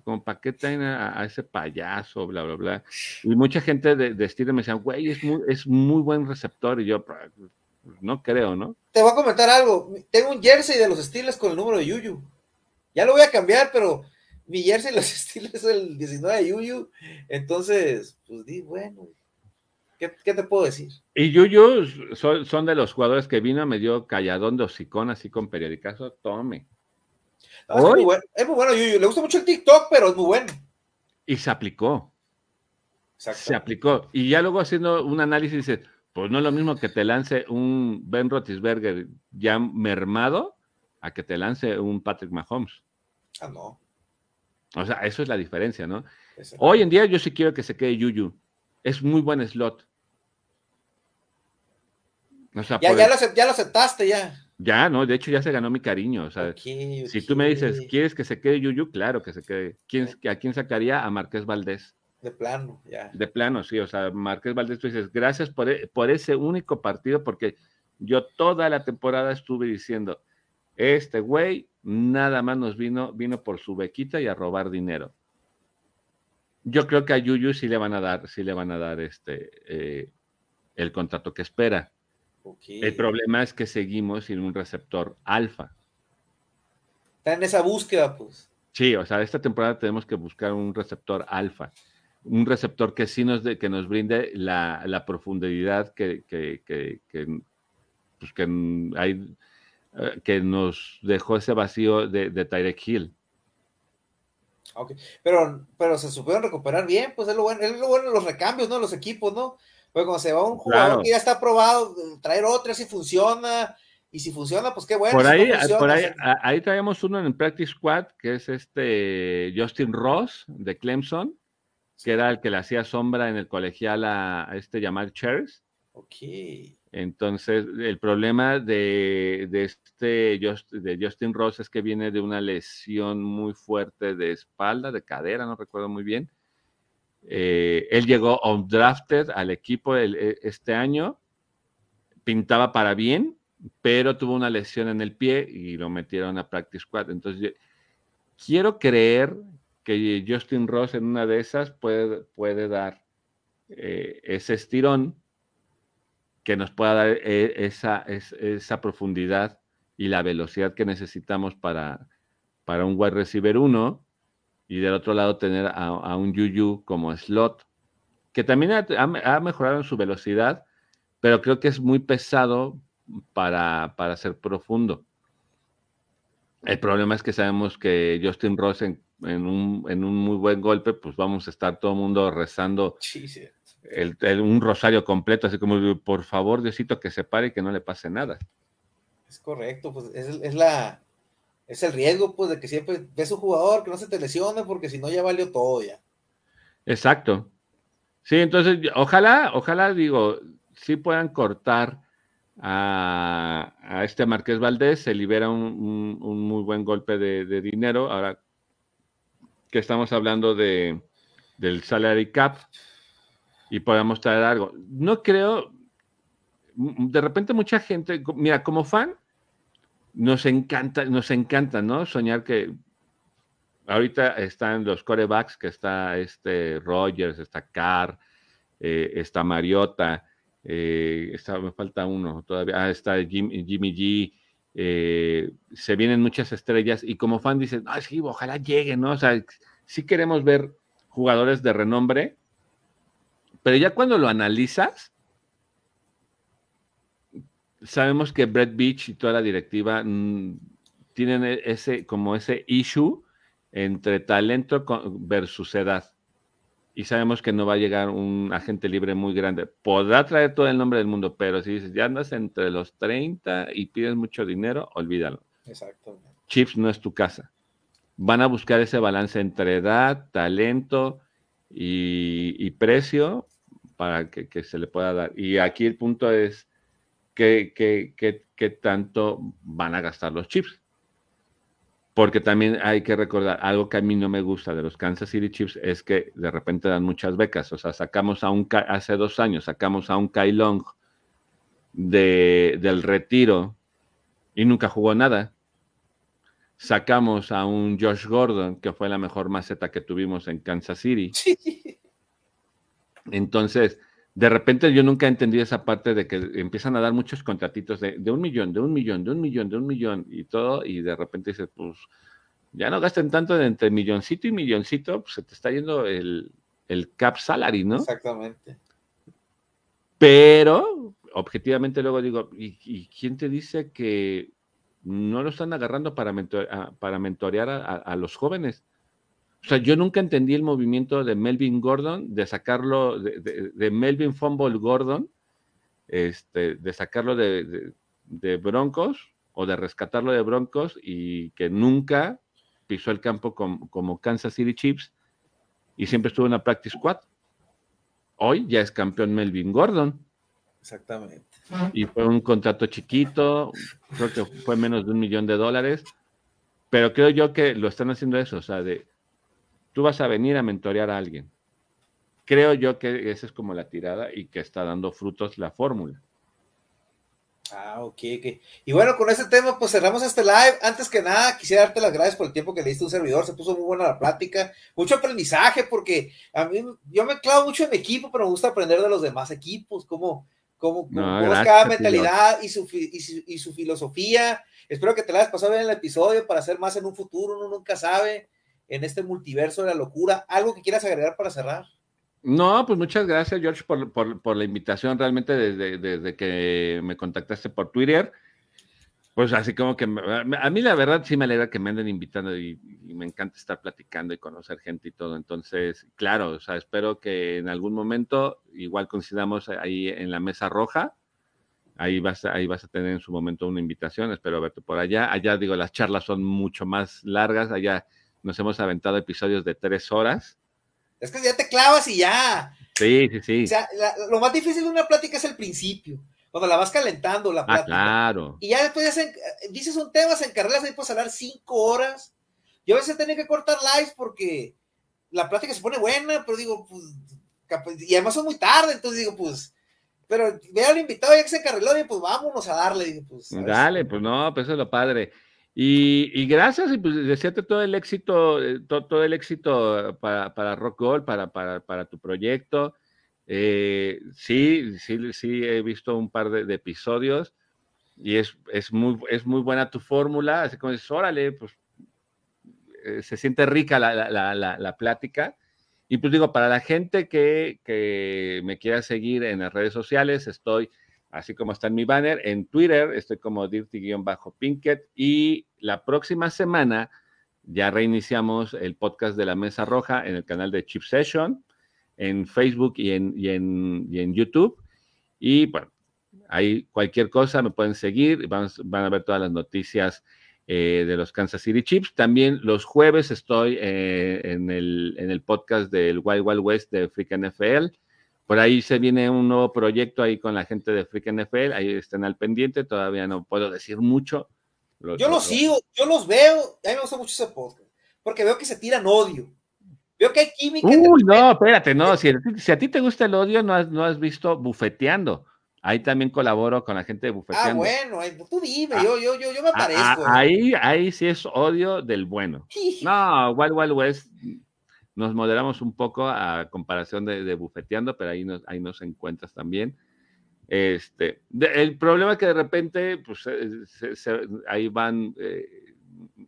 como para qué traen a, ese payaso, bla, bla, bla. Y mucha gente de, estilo me decía, güey, es muy, es muy buen receptor. Y yo, pues, no creo, ¿no? Te voy a comentar algo. Tengo un jersey de los estilos con el número de Yuyu. Ya lo voy a cambiar, pero mi jersey de los estilos es el 19 de Yuyu. Entonces, pues di, bueno, ¿qué, te puedo decir? Y Yuyu son, son, de los jugadores que vino, me dio calladón de hocicón así con periódicas, tome es, muy bueno, Le gusta mucho el TikTok, pero es muy bueno. Y se aplicó. Se aplicó. Y ya luego haciendo un análisis pues no es lo mismo que te lance un Ben Rotisberger ya mermado a que te lance un Patrick Mahomes. Ah, no. O sea, eso es la diferencia, ¿no? Hoy en día yo sí quiero que se quede Yuyu. Es muy buen slot. ya, lo, ya, lo, aceptaste, ya. Ya, no, de hecho ya se ganó mi cariño. O sea, si tú me dices, ¿quieres que se quede Yuyu? Claro que se quede. ¿Quién, ¿A quién sacaría? A Marqués Valdés. De plano, ya. De plano, sí. O sea, Marqués Valdés, tú dices, gracias e, por, ese único partido, porque yo toda la temporada estuve diciendo, este güey nada más nos vino, vino por su bequita y a robar dinero. Yo creo que a Yuyu sí le van a dar, sí le van a dar este eh, el contrato que espera. El problema es que seguimos sin un receptor alfa. Está en esa búsqueda, pues. Sí, o sea, esta temporada tenemos que buscar un receptor alfa, un receptor que sí nos, de, que nos brinde la, profundidad que, pues, hay, eh, que nos dejó ese vacío de, de Tyrek Hill. Pero, pero se supieron recuperar bien, pues es lo bueno, es lo bueno los recambios, ¿no? Los equipos, ¿no? Pues cuando se va un jugador que ya está probado, traer otro si funciona, y si funciona, pues qué bueno. Por ah, pues, ah, ahí, traemos uno en el Practice Squad, que es este Justin Ross de Clemson, que era el que le hacía sombra en el colegial a, este llamado Chairs. Ok. Entonces, el problema de, este de Justin Ross es que viene de una lesión muy fuerte de espalda, de cadera, no recuerdo muy bien eh, él llegó undrafted al equipo e, este año, pintaba para bien, pero tuvo una lesión en el pie y lo metieron a practice squad. Entonces, quiero creer que Justin Ross en una de esas puede, puede dar eh, ese estirón que nos pueda dar eh, esa, profundidad y la velocidad que necesitamos para, para un wide receiver 1 y del otro lado tener a, a un Yuyu como slot, que también ha, mejorado en su velocidad, pero creo que es muy pesado para, ser profundo. El problema es que sabemos que Justin Ross en, un, muy buen golpe, pues vamos a estar todo el mundo rezando un rosario completo, así como por favor, Diosito, que se pare y que no le pase nada. Es correcto, pues es la, es el riesgo, pues, de que siempre ves un jugador que no se te lesione, porque si no ya valió todo ya. Exacto. Sí, entonces, ojalá, ojalá, digo, si puedan cortar a, a este Marqués Valdés, se libera un, muy buen golpe de, de, dinero. Ahora que estamos hablando de, del salary cap y podamos traer algo. No creo, de repente mucha gente, mira, como fan, nos encanta, nos encanta, ¿no? Soñar que ahorita están los corebacks, que está este Rogers, está Carr, eh, está Mariota, eh, está, me falta uno todavía, ah, está Jimmy G. Eh, se vienen muchas estrellas y como fan dicen, ah, sí, ojalá llegue ¿no? O sea, sí queremos ver jugadores de renombre, pero ya cuando lo analizas, sabemos que Brett Beach y toda la directiva mm, tienen e-, ese, como ese issue entre talento versus edad. Y sabemos que no va a llegar un agente libre muy grande. Podrá traer todo el nombre del mundo, pero si dices, ya andas entre los 30 y pides mucho dinero, olvídalo. Chips no es tu casa. Van a buscar ese balance entre edad, talento y, precio para que se le pueda dar. Y aquí el punto es, que, tanto van a gastar los chips. Porque también hay que recordar, algo que a mí no me gusta de los Kansas City Chips es que de repente dan muchas becas. O sea, sacamos a un, hace dos años, sacamos a un Kai Long de, del retiro y nunca jugó nada. Sacamos a un Josh Gordon, que fue la mejor maceta que tuvimos en Kansas City. Entonces, de repente yo nunca he entendido esa parte de que empiezan a dar muchos contratitos de, un millón, de un millón, de un millón, de un millón y todo, y de repente dices, pues ya no gasten tanto entre milloncito y milloncito, pues se te está yendo el, cap salary, ¿no? Exactamente. Pero, objetivamente luego digo, ¿y, quién te dice que no lo están agarrando para, para mentorear a los jóvenes? O sea, yo nunca entendí el movimiento de Melvin Gordon, de sacarlo, de, Melvin Fumble Gordon, este, de sacarlo de, Broncos o de rescatarlo de Broncos y que nunca pisó el campo como Kansas City Chiefs y siempre estuvo en la practice squad. Hoy ya es campeón Melvin Gordon. Exactamente. Y fue un contrato chiquito, creo que fue menos de un millón de dólares, pero creo yo que lo están haciendo eso, o sea, de tú vas a venir a mentorear a alguien. Creo yo que esa es como la tirada y que está dando frutos la fórmula. Ah, ok, ok. Y bueno, con este tema, pues cerramos este live. Antes que nada, quisiera darte las gracias por el tiempo que le diste a un servidor. Se puso muy buena la plática, mucho aprendizaje, porque a mí, yo me clavo mucho en mi equipo, pero me gusta aprender de los demás equipos, cómo, cómo, cómo cada mentalidad y su, y, su, filosofía. Espero que te la hayas pasado bien en el episodio para hacer más en un futuro, uno nunca sabe en este multiverso de la locura. ¿Algo que quieras agregar para cerrar? No, pues muchas gracias, George, por, por, la invitación. Realmente desde, desde, que me contactaste por Twitter, pues así como que a mí la verdad sí me alegra que me anden invitando y, me encanta estar platicando y conocer gente y todo. Entonces, claro, o sea, espero que en algún momento igual coincidamos ahí en la mesa roja. Ahí vas, ahí vas a tener en su momento una invitación. Espero verte por allá. Allá digo, las charlas son mucho más largas. Allá nos hemos aventado episodios de tres horas. Es que ya te clavas y ya. Sí, sí, sí. lo más difícil de una plática es el principio, cuando la vas calentando la ah, plática. claro. Y ya después ya eh, dices un tema, se encarrelas ahí puedes hablar cinco horas. Yo a veces tenía que cortar lives porque la plática se pone buena, pero digo, pues, y además son muy tarde, entonces digo, pues, pero veo al invitado ya que se encarreló y pues vámonos a darle, pues, Dale, pues no, pues eso es lo padre. Y, gracias, y pues desearte todo el éxito, eh, todo, el éxito para, para Rock Gold, para, para, para tu proyecto. Eh, sí, sí, sí, he visto un par de, episodios y es, es, muy, es muy buena tu fórmula. Así como dices, órale, pues eh, se siente rica la, la, la, la, plática. Y pues digo, para la gente que, que me quiera seguir en las redes sociales, estoy así como está en mi banner. En Twitter estoy como dirty-pinket y la próxima semana ya reiniciamos el podcast de la Mesa Roja en el canal de Chip Session, en Facebook y en, en, YouTube. Y bueno, hay cualquier cosa, me pueden seguir, van, van a ver todas las noticias eh, de los Kansas City Chips. También los jueves estoy eh, en, el, en, el, podcast del Wild Wild West de Freak NFL por ahí se viene un nuevo proyecto ahí con la gente de Freak NFL, ahí están al pendiente, todavía no puedo decir mucho. yo los, sigo, yo los veo, a mí me gusta mucho ese podcast, porque veo que se tiran odio. Veo que hay química. Uy, no, espérate, no, si, a ti te gusta el odio, no has, no has visto bufeteando. Ahí también colaboro con la gente de ah, Bufeteando. Ah, bueno, tú dime, ah, yo, yo, yo, yo, me aparezco. Ah, ahí, ahí sí es odio del bueno. No, Wild Wild West nos moderamos un poco a comparación de, bufeteando, pero ahí nos, ahí nos encuentras también. Este, el problema es que de repente, pues, ahí van, eh,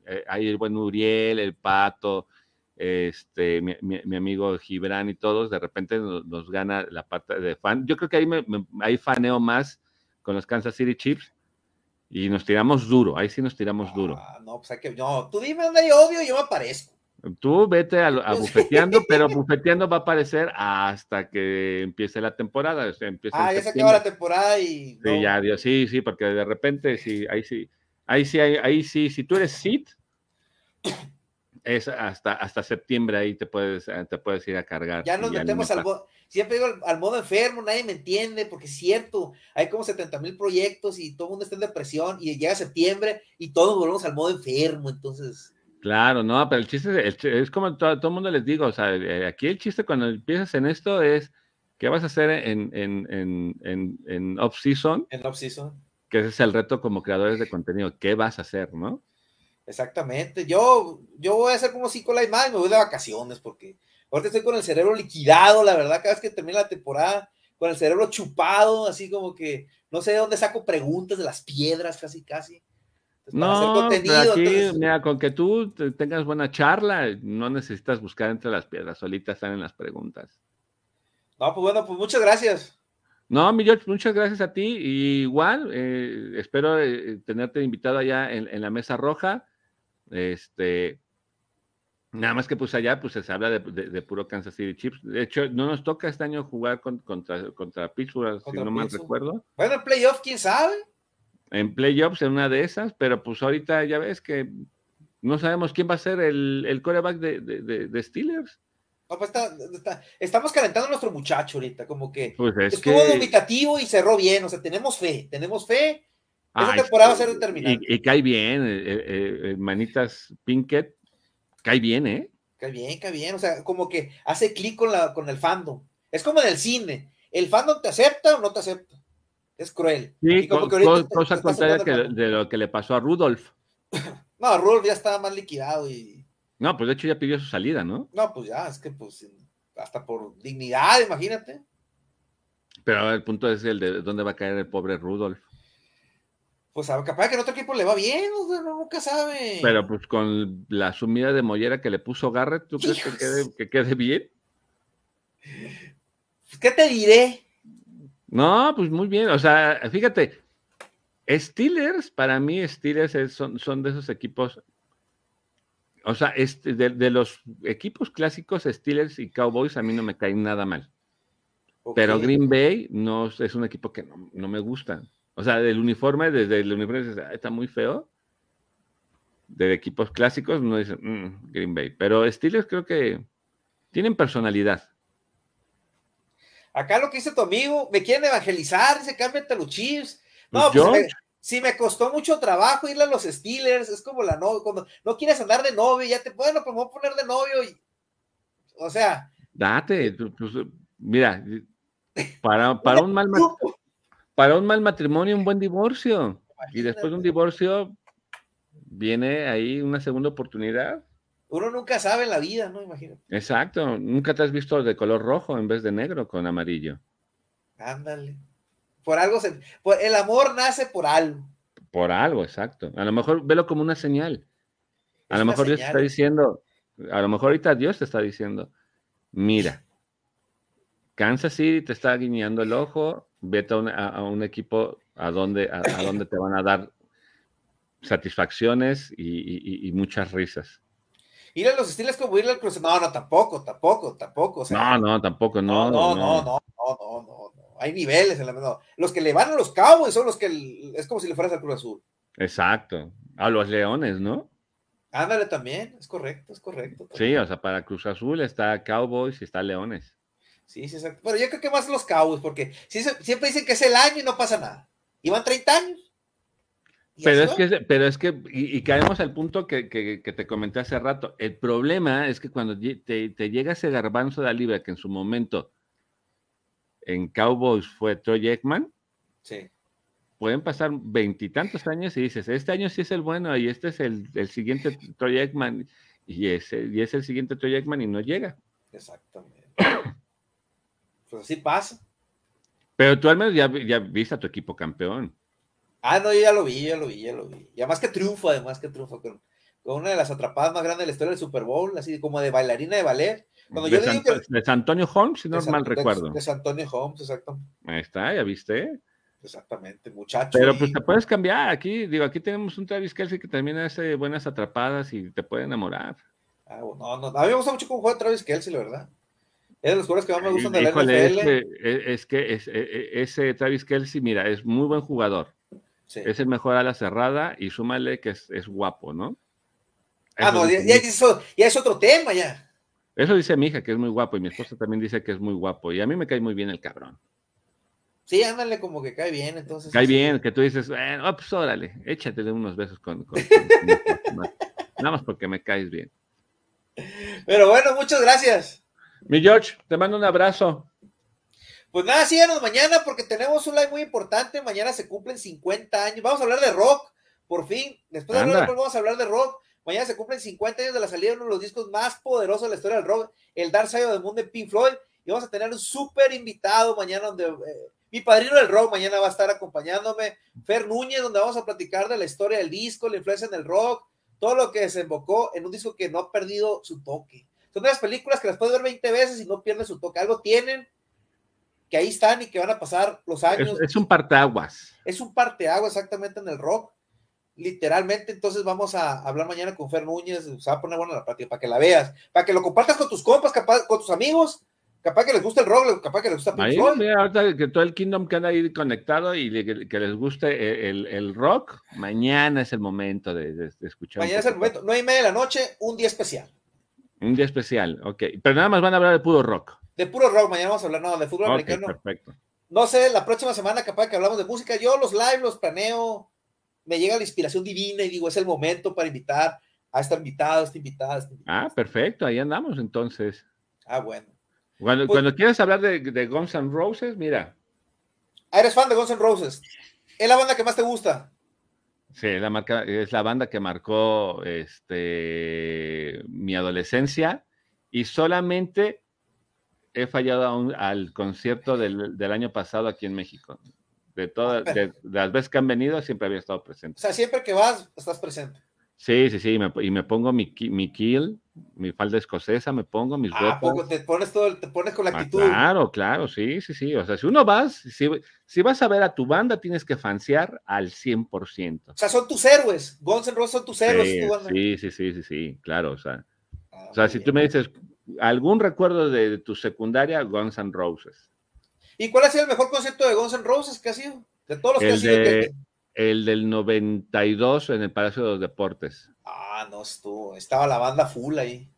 eh, ahí el buen Uriel, el Pato, este, mi, amigo Gibran y todos, de repente nos, gana la parte de fan. Yo creo que ahí, faneo más con los Kansas City Chiefs y nos tiramos duro, ahí sí nos tiramos duro. Ah, no, pues que, no, tú dime dónde hay odio y yo me aparezco. Tú vete a, bufeteando, pero bufeteando va a aparecer hasta que empiece la temporada. ah, ya se acaba la temporada y. Sí, Dios, sí, sí, porque de repente sí, ahí sí, ahí sí, ahí, sí, si tú eres sit es hasta, hasta septiembre ahí te puedes, ah, te puedes ir a cargar. Ya nos metemos modo siempre digo al, al, modo enfermo, nadie me entiende, porque es cierto, hay como 70 mil proyectos y todo el mundo está en depresión y llega septiembre y todos volvemos al modo enfermo, entonces. Claro, no, pero el chiste, es, como todo, el mundo les digo, o sea, eh, aquí el chiste cuando empiezas en esto es, ¿qué vas a hacer en, en, en, en off-season? En off-season. Que ese es el reto como creadores de contenido, ¿qué vas a hacer, no? Exactamente, yo, yo voy a hacer como con la más, me voy de vacaciones porque ahorita estoy con el cerebro liquidado, la verdad, cada vez que termina la temporada, con el cerebro chupado, así como que no sé de dónde saco preguntas de las piedras, casi, casi. Pues, no, pues, con que tú tengas buena charla, no necesitas buscar entre las piedras, solitas en las preguntas. No, pues bueno, pues muchas gracias. No, mi George, muchas gracias a ti. igual, eh, espero eh, tenerte invitado allá en, la mesa roja. Este, nada más que pues allá pues se habla de, puro Kansas City Chips. De hecho, no nos toca este año jugar contra, contra Pittsburgh, si no mal recuerdo. Bueno, playoff, quién sabe en playoffs en una de esas, pero pues ahorita ya ves que no sabemos quién va a ser el, coreback de, Steelers. Pues, estamos calentando a nuestro muchacho ahorita, como que pues, estuvo y cerró bien, o sea, tenemos fe, tenemos fe. Esa temporada va a ser determinante. Y, cae bien, eh, eh, eh, manitas Pinkett, cae bien, ¿eh? Cae bien, cae bien, o sea, como que hace clic con, la, con el fandom. Es como en el cine, el fandom te acepta o no te acepta. Es cruel. cosa contraria de lo que le pasó a Rudolf. no, Rudolf ya estaba más liquidado y. No, pues de hecho ya pidió su salida, ¿no? No, pues ya, es que pues hasta por dignidad, imagínate. Pero el punto es el de dónde va a caer el pobre Rudolf. Pues capaz que en otro equipo le va bien, nunca sabe. Pero pues con la sumida de mollera que le puso Garrett, ¿tú crees que quede, bien? Pues, ¿Qué te diré? No, pues muy bien. O sea, fíjate, Steelers, para mí Steelers son, de esos equipos, o sea, este, de, los equipos clásicos, Steelers y Cowboys a mí no me caen nada mal. Pero Green Bay no es un equipo que no, me gusta. O sea, del uniforme, desde el uniforme ah, está muy feo. De equipos clásicos, no es mm, Green Bay. Pero Steelers creo que tienen personalidad. Acá lo que dice tu amigo, me quieren evangelizar, dice, cámbiate los chips. No, si pues pues, me costó mucho trabajo irle a los Steelers, es como la novia, cuando no quieres andar de novio, ya te, bueno, pues poner de novio. o sea. Date, pues, mira, para, un mal para un mal matrimonio, un buen divorcio. Y después de un divorcio, viene ahí una segunda oportunidad uno nunca sabe en la vida, ¿no? Imagínate. Exacto, nunca te has visto de color rojo en vez de negro con amarillo. Ándale. Por algo se, por, el amor nace por algo. Por algo, exacto. A lo mejor velo como una señal. A lo mejor Dios te está diciendo, a lo mejor ahorita Dios te está diciendo, mira, Kansas City te está guiñando el ojo, vete a un, equipo a donde, te van a dar satisfacciones y muchas risas ir a los estilos como ir al Cruz. No, no, tampoco, tampoco, tampoco. no, no, tampoco, no. No, no, no, no, no, Hay niveles la Los que le van a los Cowboys son los que es como si le fueras al Cruz Azul. Exacto. A los Leones, ¿no? Ándale también, es correcto, es correcto. Sí, o sea, para Cruz Azul está Cowboys y está Leones. Sí, sí, exacto. Pero yo creo que más los Cowboys, porque siempre dicen que es el año y no pasa nada. Y van 30 años. Pero es, que, pero es que, y, caemos al punto que, te comenté hace rato. El problema es que cuando te, llega ese garbanzo de libra que en su momento en Cowboys fue Troy Ekman, sí. pueden pasar veintitantos años y dices, este año sí es el bueno y este es el, siguiente Troy Ekman y, ese, y es el siguiente Troy Ekman y no llega. Exactamente. pues así pasa. Pero tú al menos ya, ya viste a tu equipo campeón. Ah, no, ya lo vi, ya lo vi, ya lo vi. Y además que triunfo, además que triunfo. con, una de las atrapadas más grandes de la historia del Super Bowl, así como de bailarina de ballet. Cuando de, yo San, de San Antonio Holmes, si no mal recuerdo. De San Antonio Holmes, exacto. Ahí está, ya viste. Exactamente, muchacho. Pero pues te puedes cambiar. Aquí, digo, aquí tenemos un Travis Kelsey que también hace buenas atrapadas y te puede enamorar. Ah, no, no. A mí me gusta mucho cómo juega Travis Kelsey, la verdad. Es de los jugadores que más me gustan de la NFL. E, es que, e, e, ese Travis Kelsey, mira, es muy buen jugador. Es el mejor ala cerrada y súmale que es, guapo, ¿no? ah, no, ya, es otro tema, ya. Eso dice mi hija, que es muy guapo, y mi esposa también dice que es muy guapo, y a mí me cae muy bien el cabrón. Sí, ándale como que cae bien, entonces. Cae bien, que tú dices, bueno, oh, pues órale, échatele unos besos con nada más porque me caes bien. Pero bueno, muchas gracias. Mi George, te mando un abrazo. Pues nada, síganos mañana porque tenemos un live muy importante. Mañana se cumplen 50 años. Vamos a hablar de rock, por fin. Después de hablar, vamos a hablar de rock. Mañana se cumplen 50 años de la salida de uno de los discos más poderosos de la historia del rock, el Dark Side of the Moon de Pink Floyd. Y vamos a tener un súper invitado mañana donde... Eh, mi padrino del rock mañana va a estar acompañándome, Fer Núñez, donde vamos a platicar de la historia del disco, la influencia en el rock, todo lo que desembocó en un disco que no ha perdido su toque. Son de las películas que las puedes ver 20 veces y no pierde su toque. Algo tienen que ahí están y que van a pasar los años. Es, un parteaguas. Es un parteaguas exactamente en el rock, literalmente. Entonces vamos a hablar mañana con Fer Núñez, se va a poner buena la práctica para que la veas, para que lo compartas con tus compas, capaz, con tus amigos. Capaz que les guste el rock, capaz que les gusta el Floyd. que todo el Kingdom quede ahí conectado y que, les guste el, rock, mañana es el momento de, de, escuchar. Mañana es el momento, nueve y media de la noche, un día especial. Un día especial, ok. Pero nada más van a hablar de puro rock. De puro rock, mañana vamos a hablar, no, de fútbol americano. Perfecto. No sé, la próxima semana capaz que hablamos de música. Yo los live los planeo, me llega la inspiración divina y digo, es el momento para invitar a esta invitada, a esta Ah, perfecto, ahí andamos entonces. Ah, bueno. Cuando, pues quieras hablar de, Guns N' Roses, mira. Ah, ¿Eres fan de Guns N' Roses? ¿Es la banda que más te gusta? Sí, la marca, es la banda que marcó este, mi adolescencia y solamente he fallado al concierto del, año pasado aquí en México. De todas ah, de las veces que han venido, siempre había estado presente. O sea, siempre que vas, estás presente. Sí, sí, sí, me, y me pongo mi, mi kill, mi falda escocesa, me pongo mis ah, te pones todo, te con la ah, actitud. claro, claro, sí, sí, sí. O sea, si uno vas, si, vas a ver a tu banda, tienes que fanciar al 100%. O sea, son tus héroes. Guns N' Roses son tus héroes. Sí, Sí, sí, sí, sí, claro. O sea, ah, o sea si tú me dices algún recuerdo de, tu secundaria, Guns N' Roses. ¿Y cuál ha sido el mejor concierto de Guns N' Roses que ha sido? De todos los que sido. El del 92 en el Palacio de los Deportes. Ah, no estuvo. Estaba la banda full ahí.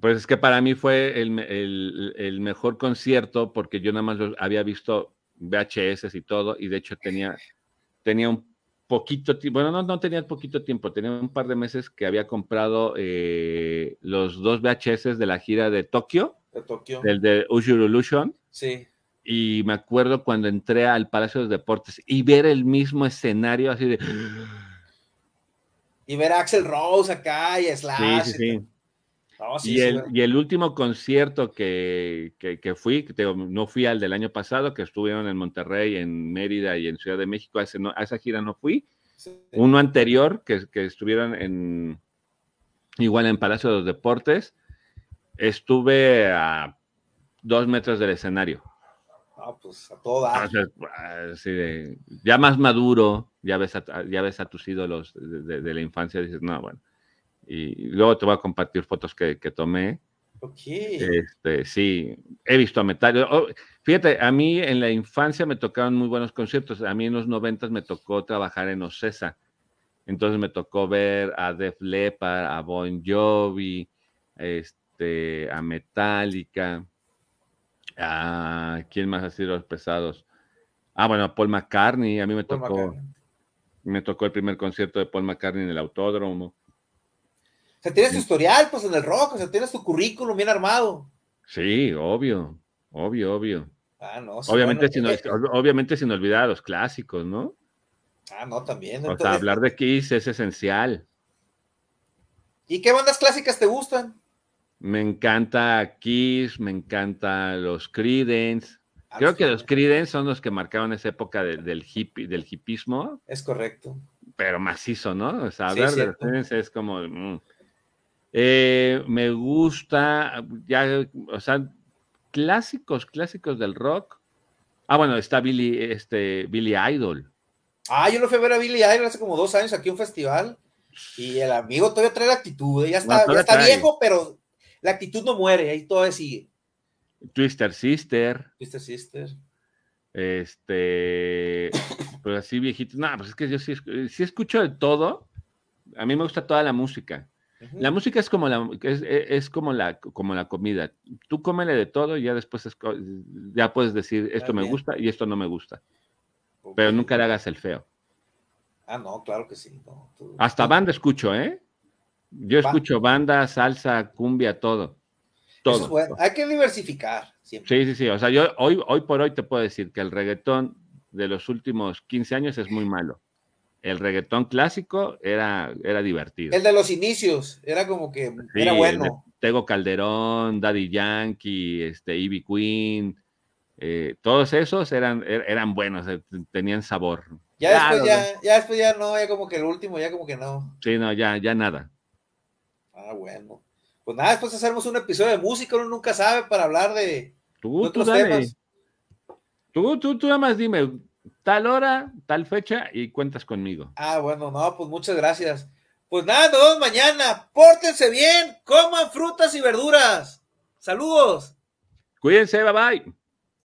Pues es que para mí fue el, mejor concierto porque yo nada más había visto VHS y todo, y de hecho tenía, tenía un poquito tiempo, bueno, no, no tenía poquito tiempo, tenía un par de meses que había comprado eh, los dos VHS de la gira de Tokio. De Tokio. El de Usual Sí y me acuerdo cuando entré al Palacio de los Deportes y ver el mismo escenario así de... Y ver a Axel Rose acá y a Slash. Sí, este. sí, y, el, último concierto que, fui, que no fui al del año pasado, que estuvieron en Monterrey, en Mérida y en Ciudad de México, a, esa gira no fui. Uno anterior, que, que estuvieron en, igual en Palacio de los Deportes, estuve a dos metros del escenario pues a todas. Ah, pues, ah, ya más maduro, ya ves a, ya ves a tus ídolos de, la infancia, y dices, no, bueno. Y luego te voy a compartir fotos que, tomé. Ok. Este, sí, he visto a Metallica. Oh, fíjate, a mí en la infancia me tocaron muy buenos conciertos. A mí en los noventas me tocó trabajar en Ocesa. Entonces me tocó ver a Def Leppard, a Bon Jovi, este, a Metallica Ah, ¿quién más ha sido los pesados? Ah, bueno, Paul McCartney, a mí me tocó. Me tocó el primer concierto de Paul McCartney en el autódromo. O sea, tienes tu historial, pues, en el rock, o sea, tienes tu currículum bien armado. Sí, obvio, obvio, obvio. Ah, no, obviamente, sin, obviamente sin olvidar a los clásicos, ¿no? Ah, no, también. O sea, hablar de Kiss es esencial. ¿Y qué bandas clásicas te gustan? Me encanta Kiss, me encanta los Creedence. Ah, Creo que los Creedence son los que marcaron esa época del hippie, del hipismo. Es correcto. Pero macizo, ¿no? O sea, hablar de los Creedence es como. Mm. Eh, me gusta, ya, o sea, clásicos, clásicos del rock. Ah, bueno, está Billy, este, Billy Idol. Ah, yo lo fui a ver a Billy Idol hace como dos años aquí en un festival. Y el amigo todavía trae la actitud, ya está, ya está viejo, pero la actitud no muere, ahí todo sigue. Twister Sister. Twister Sister. Este, Pero pues así viejito. No, pues es que yo sí, escucho de todo. A mí me gusta toda la música. La música es como la es, como la como la comida. Tú cómele de todo y ya después ya puedes decir esto me gusta y esto no me gusta. Pero nunca le hagas el feo. Ah, no, claro que sí. Hasta banda escucho, ¿eh? Yo escucho banda, salsa, cumbia, todo. Todo. Hay que diversificar siempre. Sí, sí, sí. O sea, yo hoy, hoy por hoy te puedo decir que el reggaetón de los últimos 15 años es muy malo. El reggaetón clásico era, era divertido. El de los inicios, era como que era bueno. Tego Calderón, Daddy Yankee, este, Ivy Queen, eh, todos esos eran, er, eran buenos, eh, tenían sabor. Ya, después ya, ya después ya no, ya como que el último, ya como que no. Sí, no, ya, ya nada. Ah, bueno. Pues nada, después hacemos un episodio de música, uno nunca sabe para hablar de, tú, otros tú temas. Tú, tú, tú nada más dime, tal hora, tal fecha y cuentas conmigo. Ah, bueno, no, pues muchas gracias. Pues nada, nos vemos mañana. Pórtense bien, coman frutas y verduras. Saludos. Cuídense, bye bye.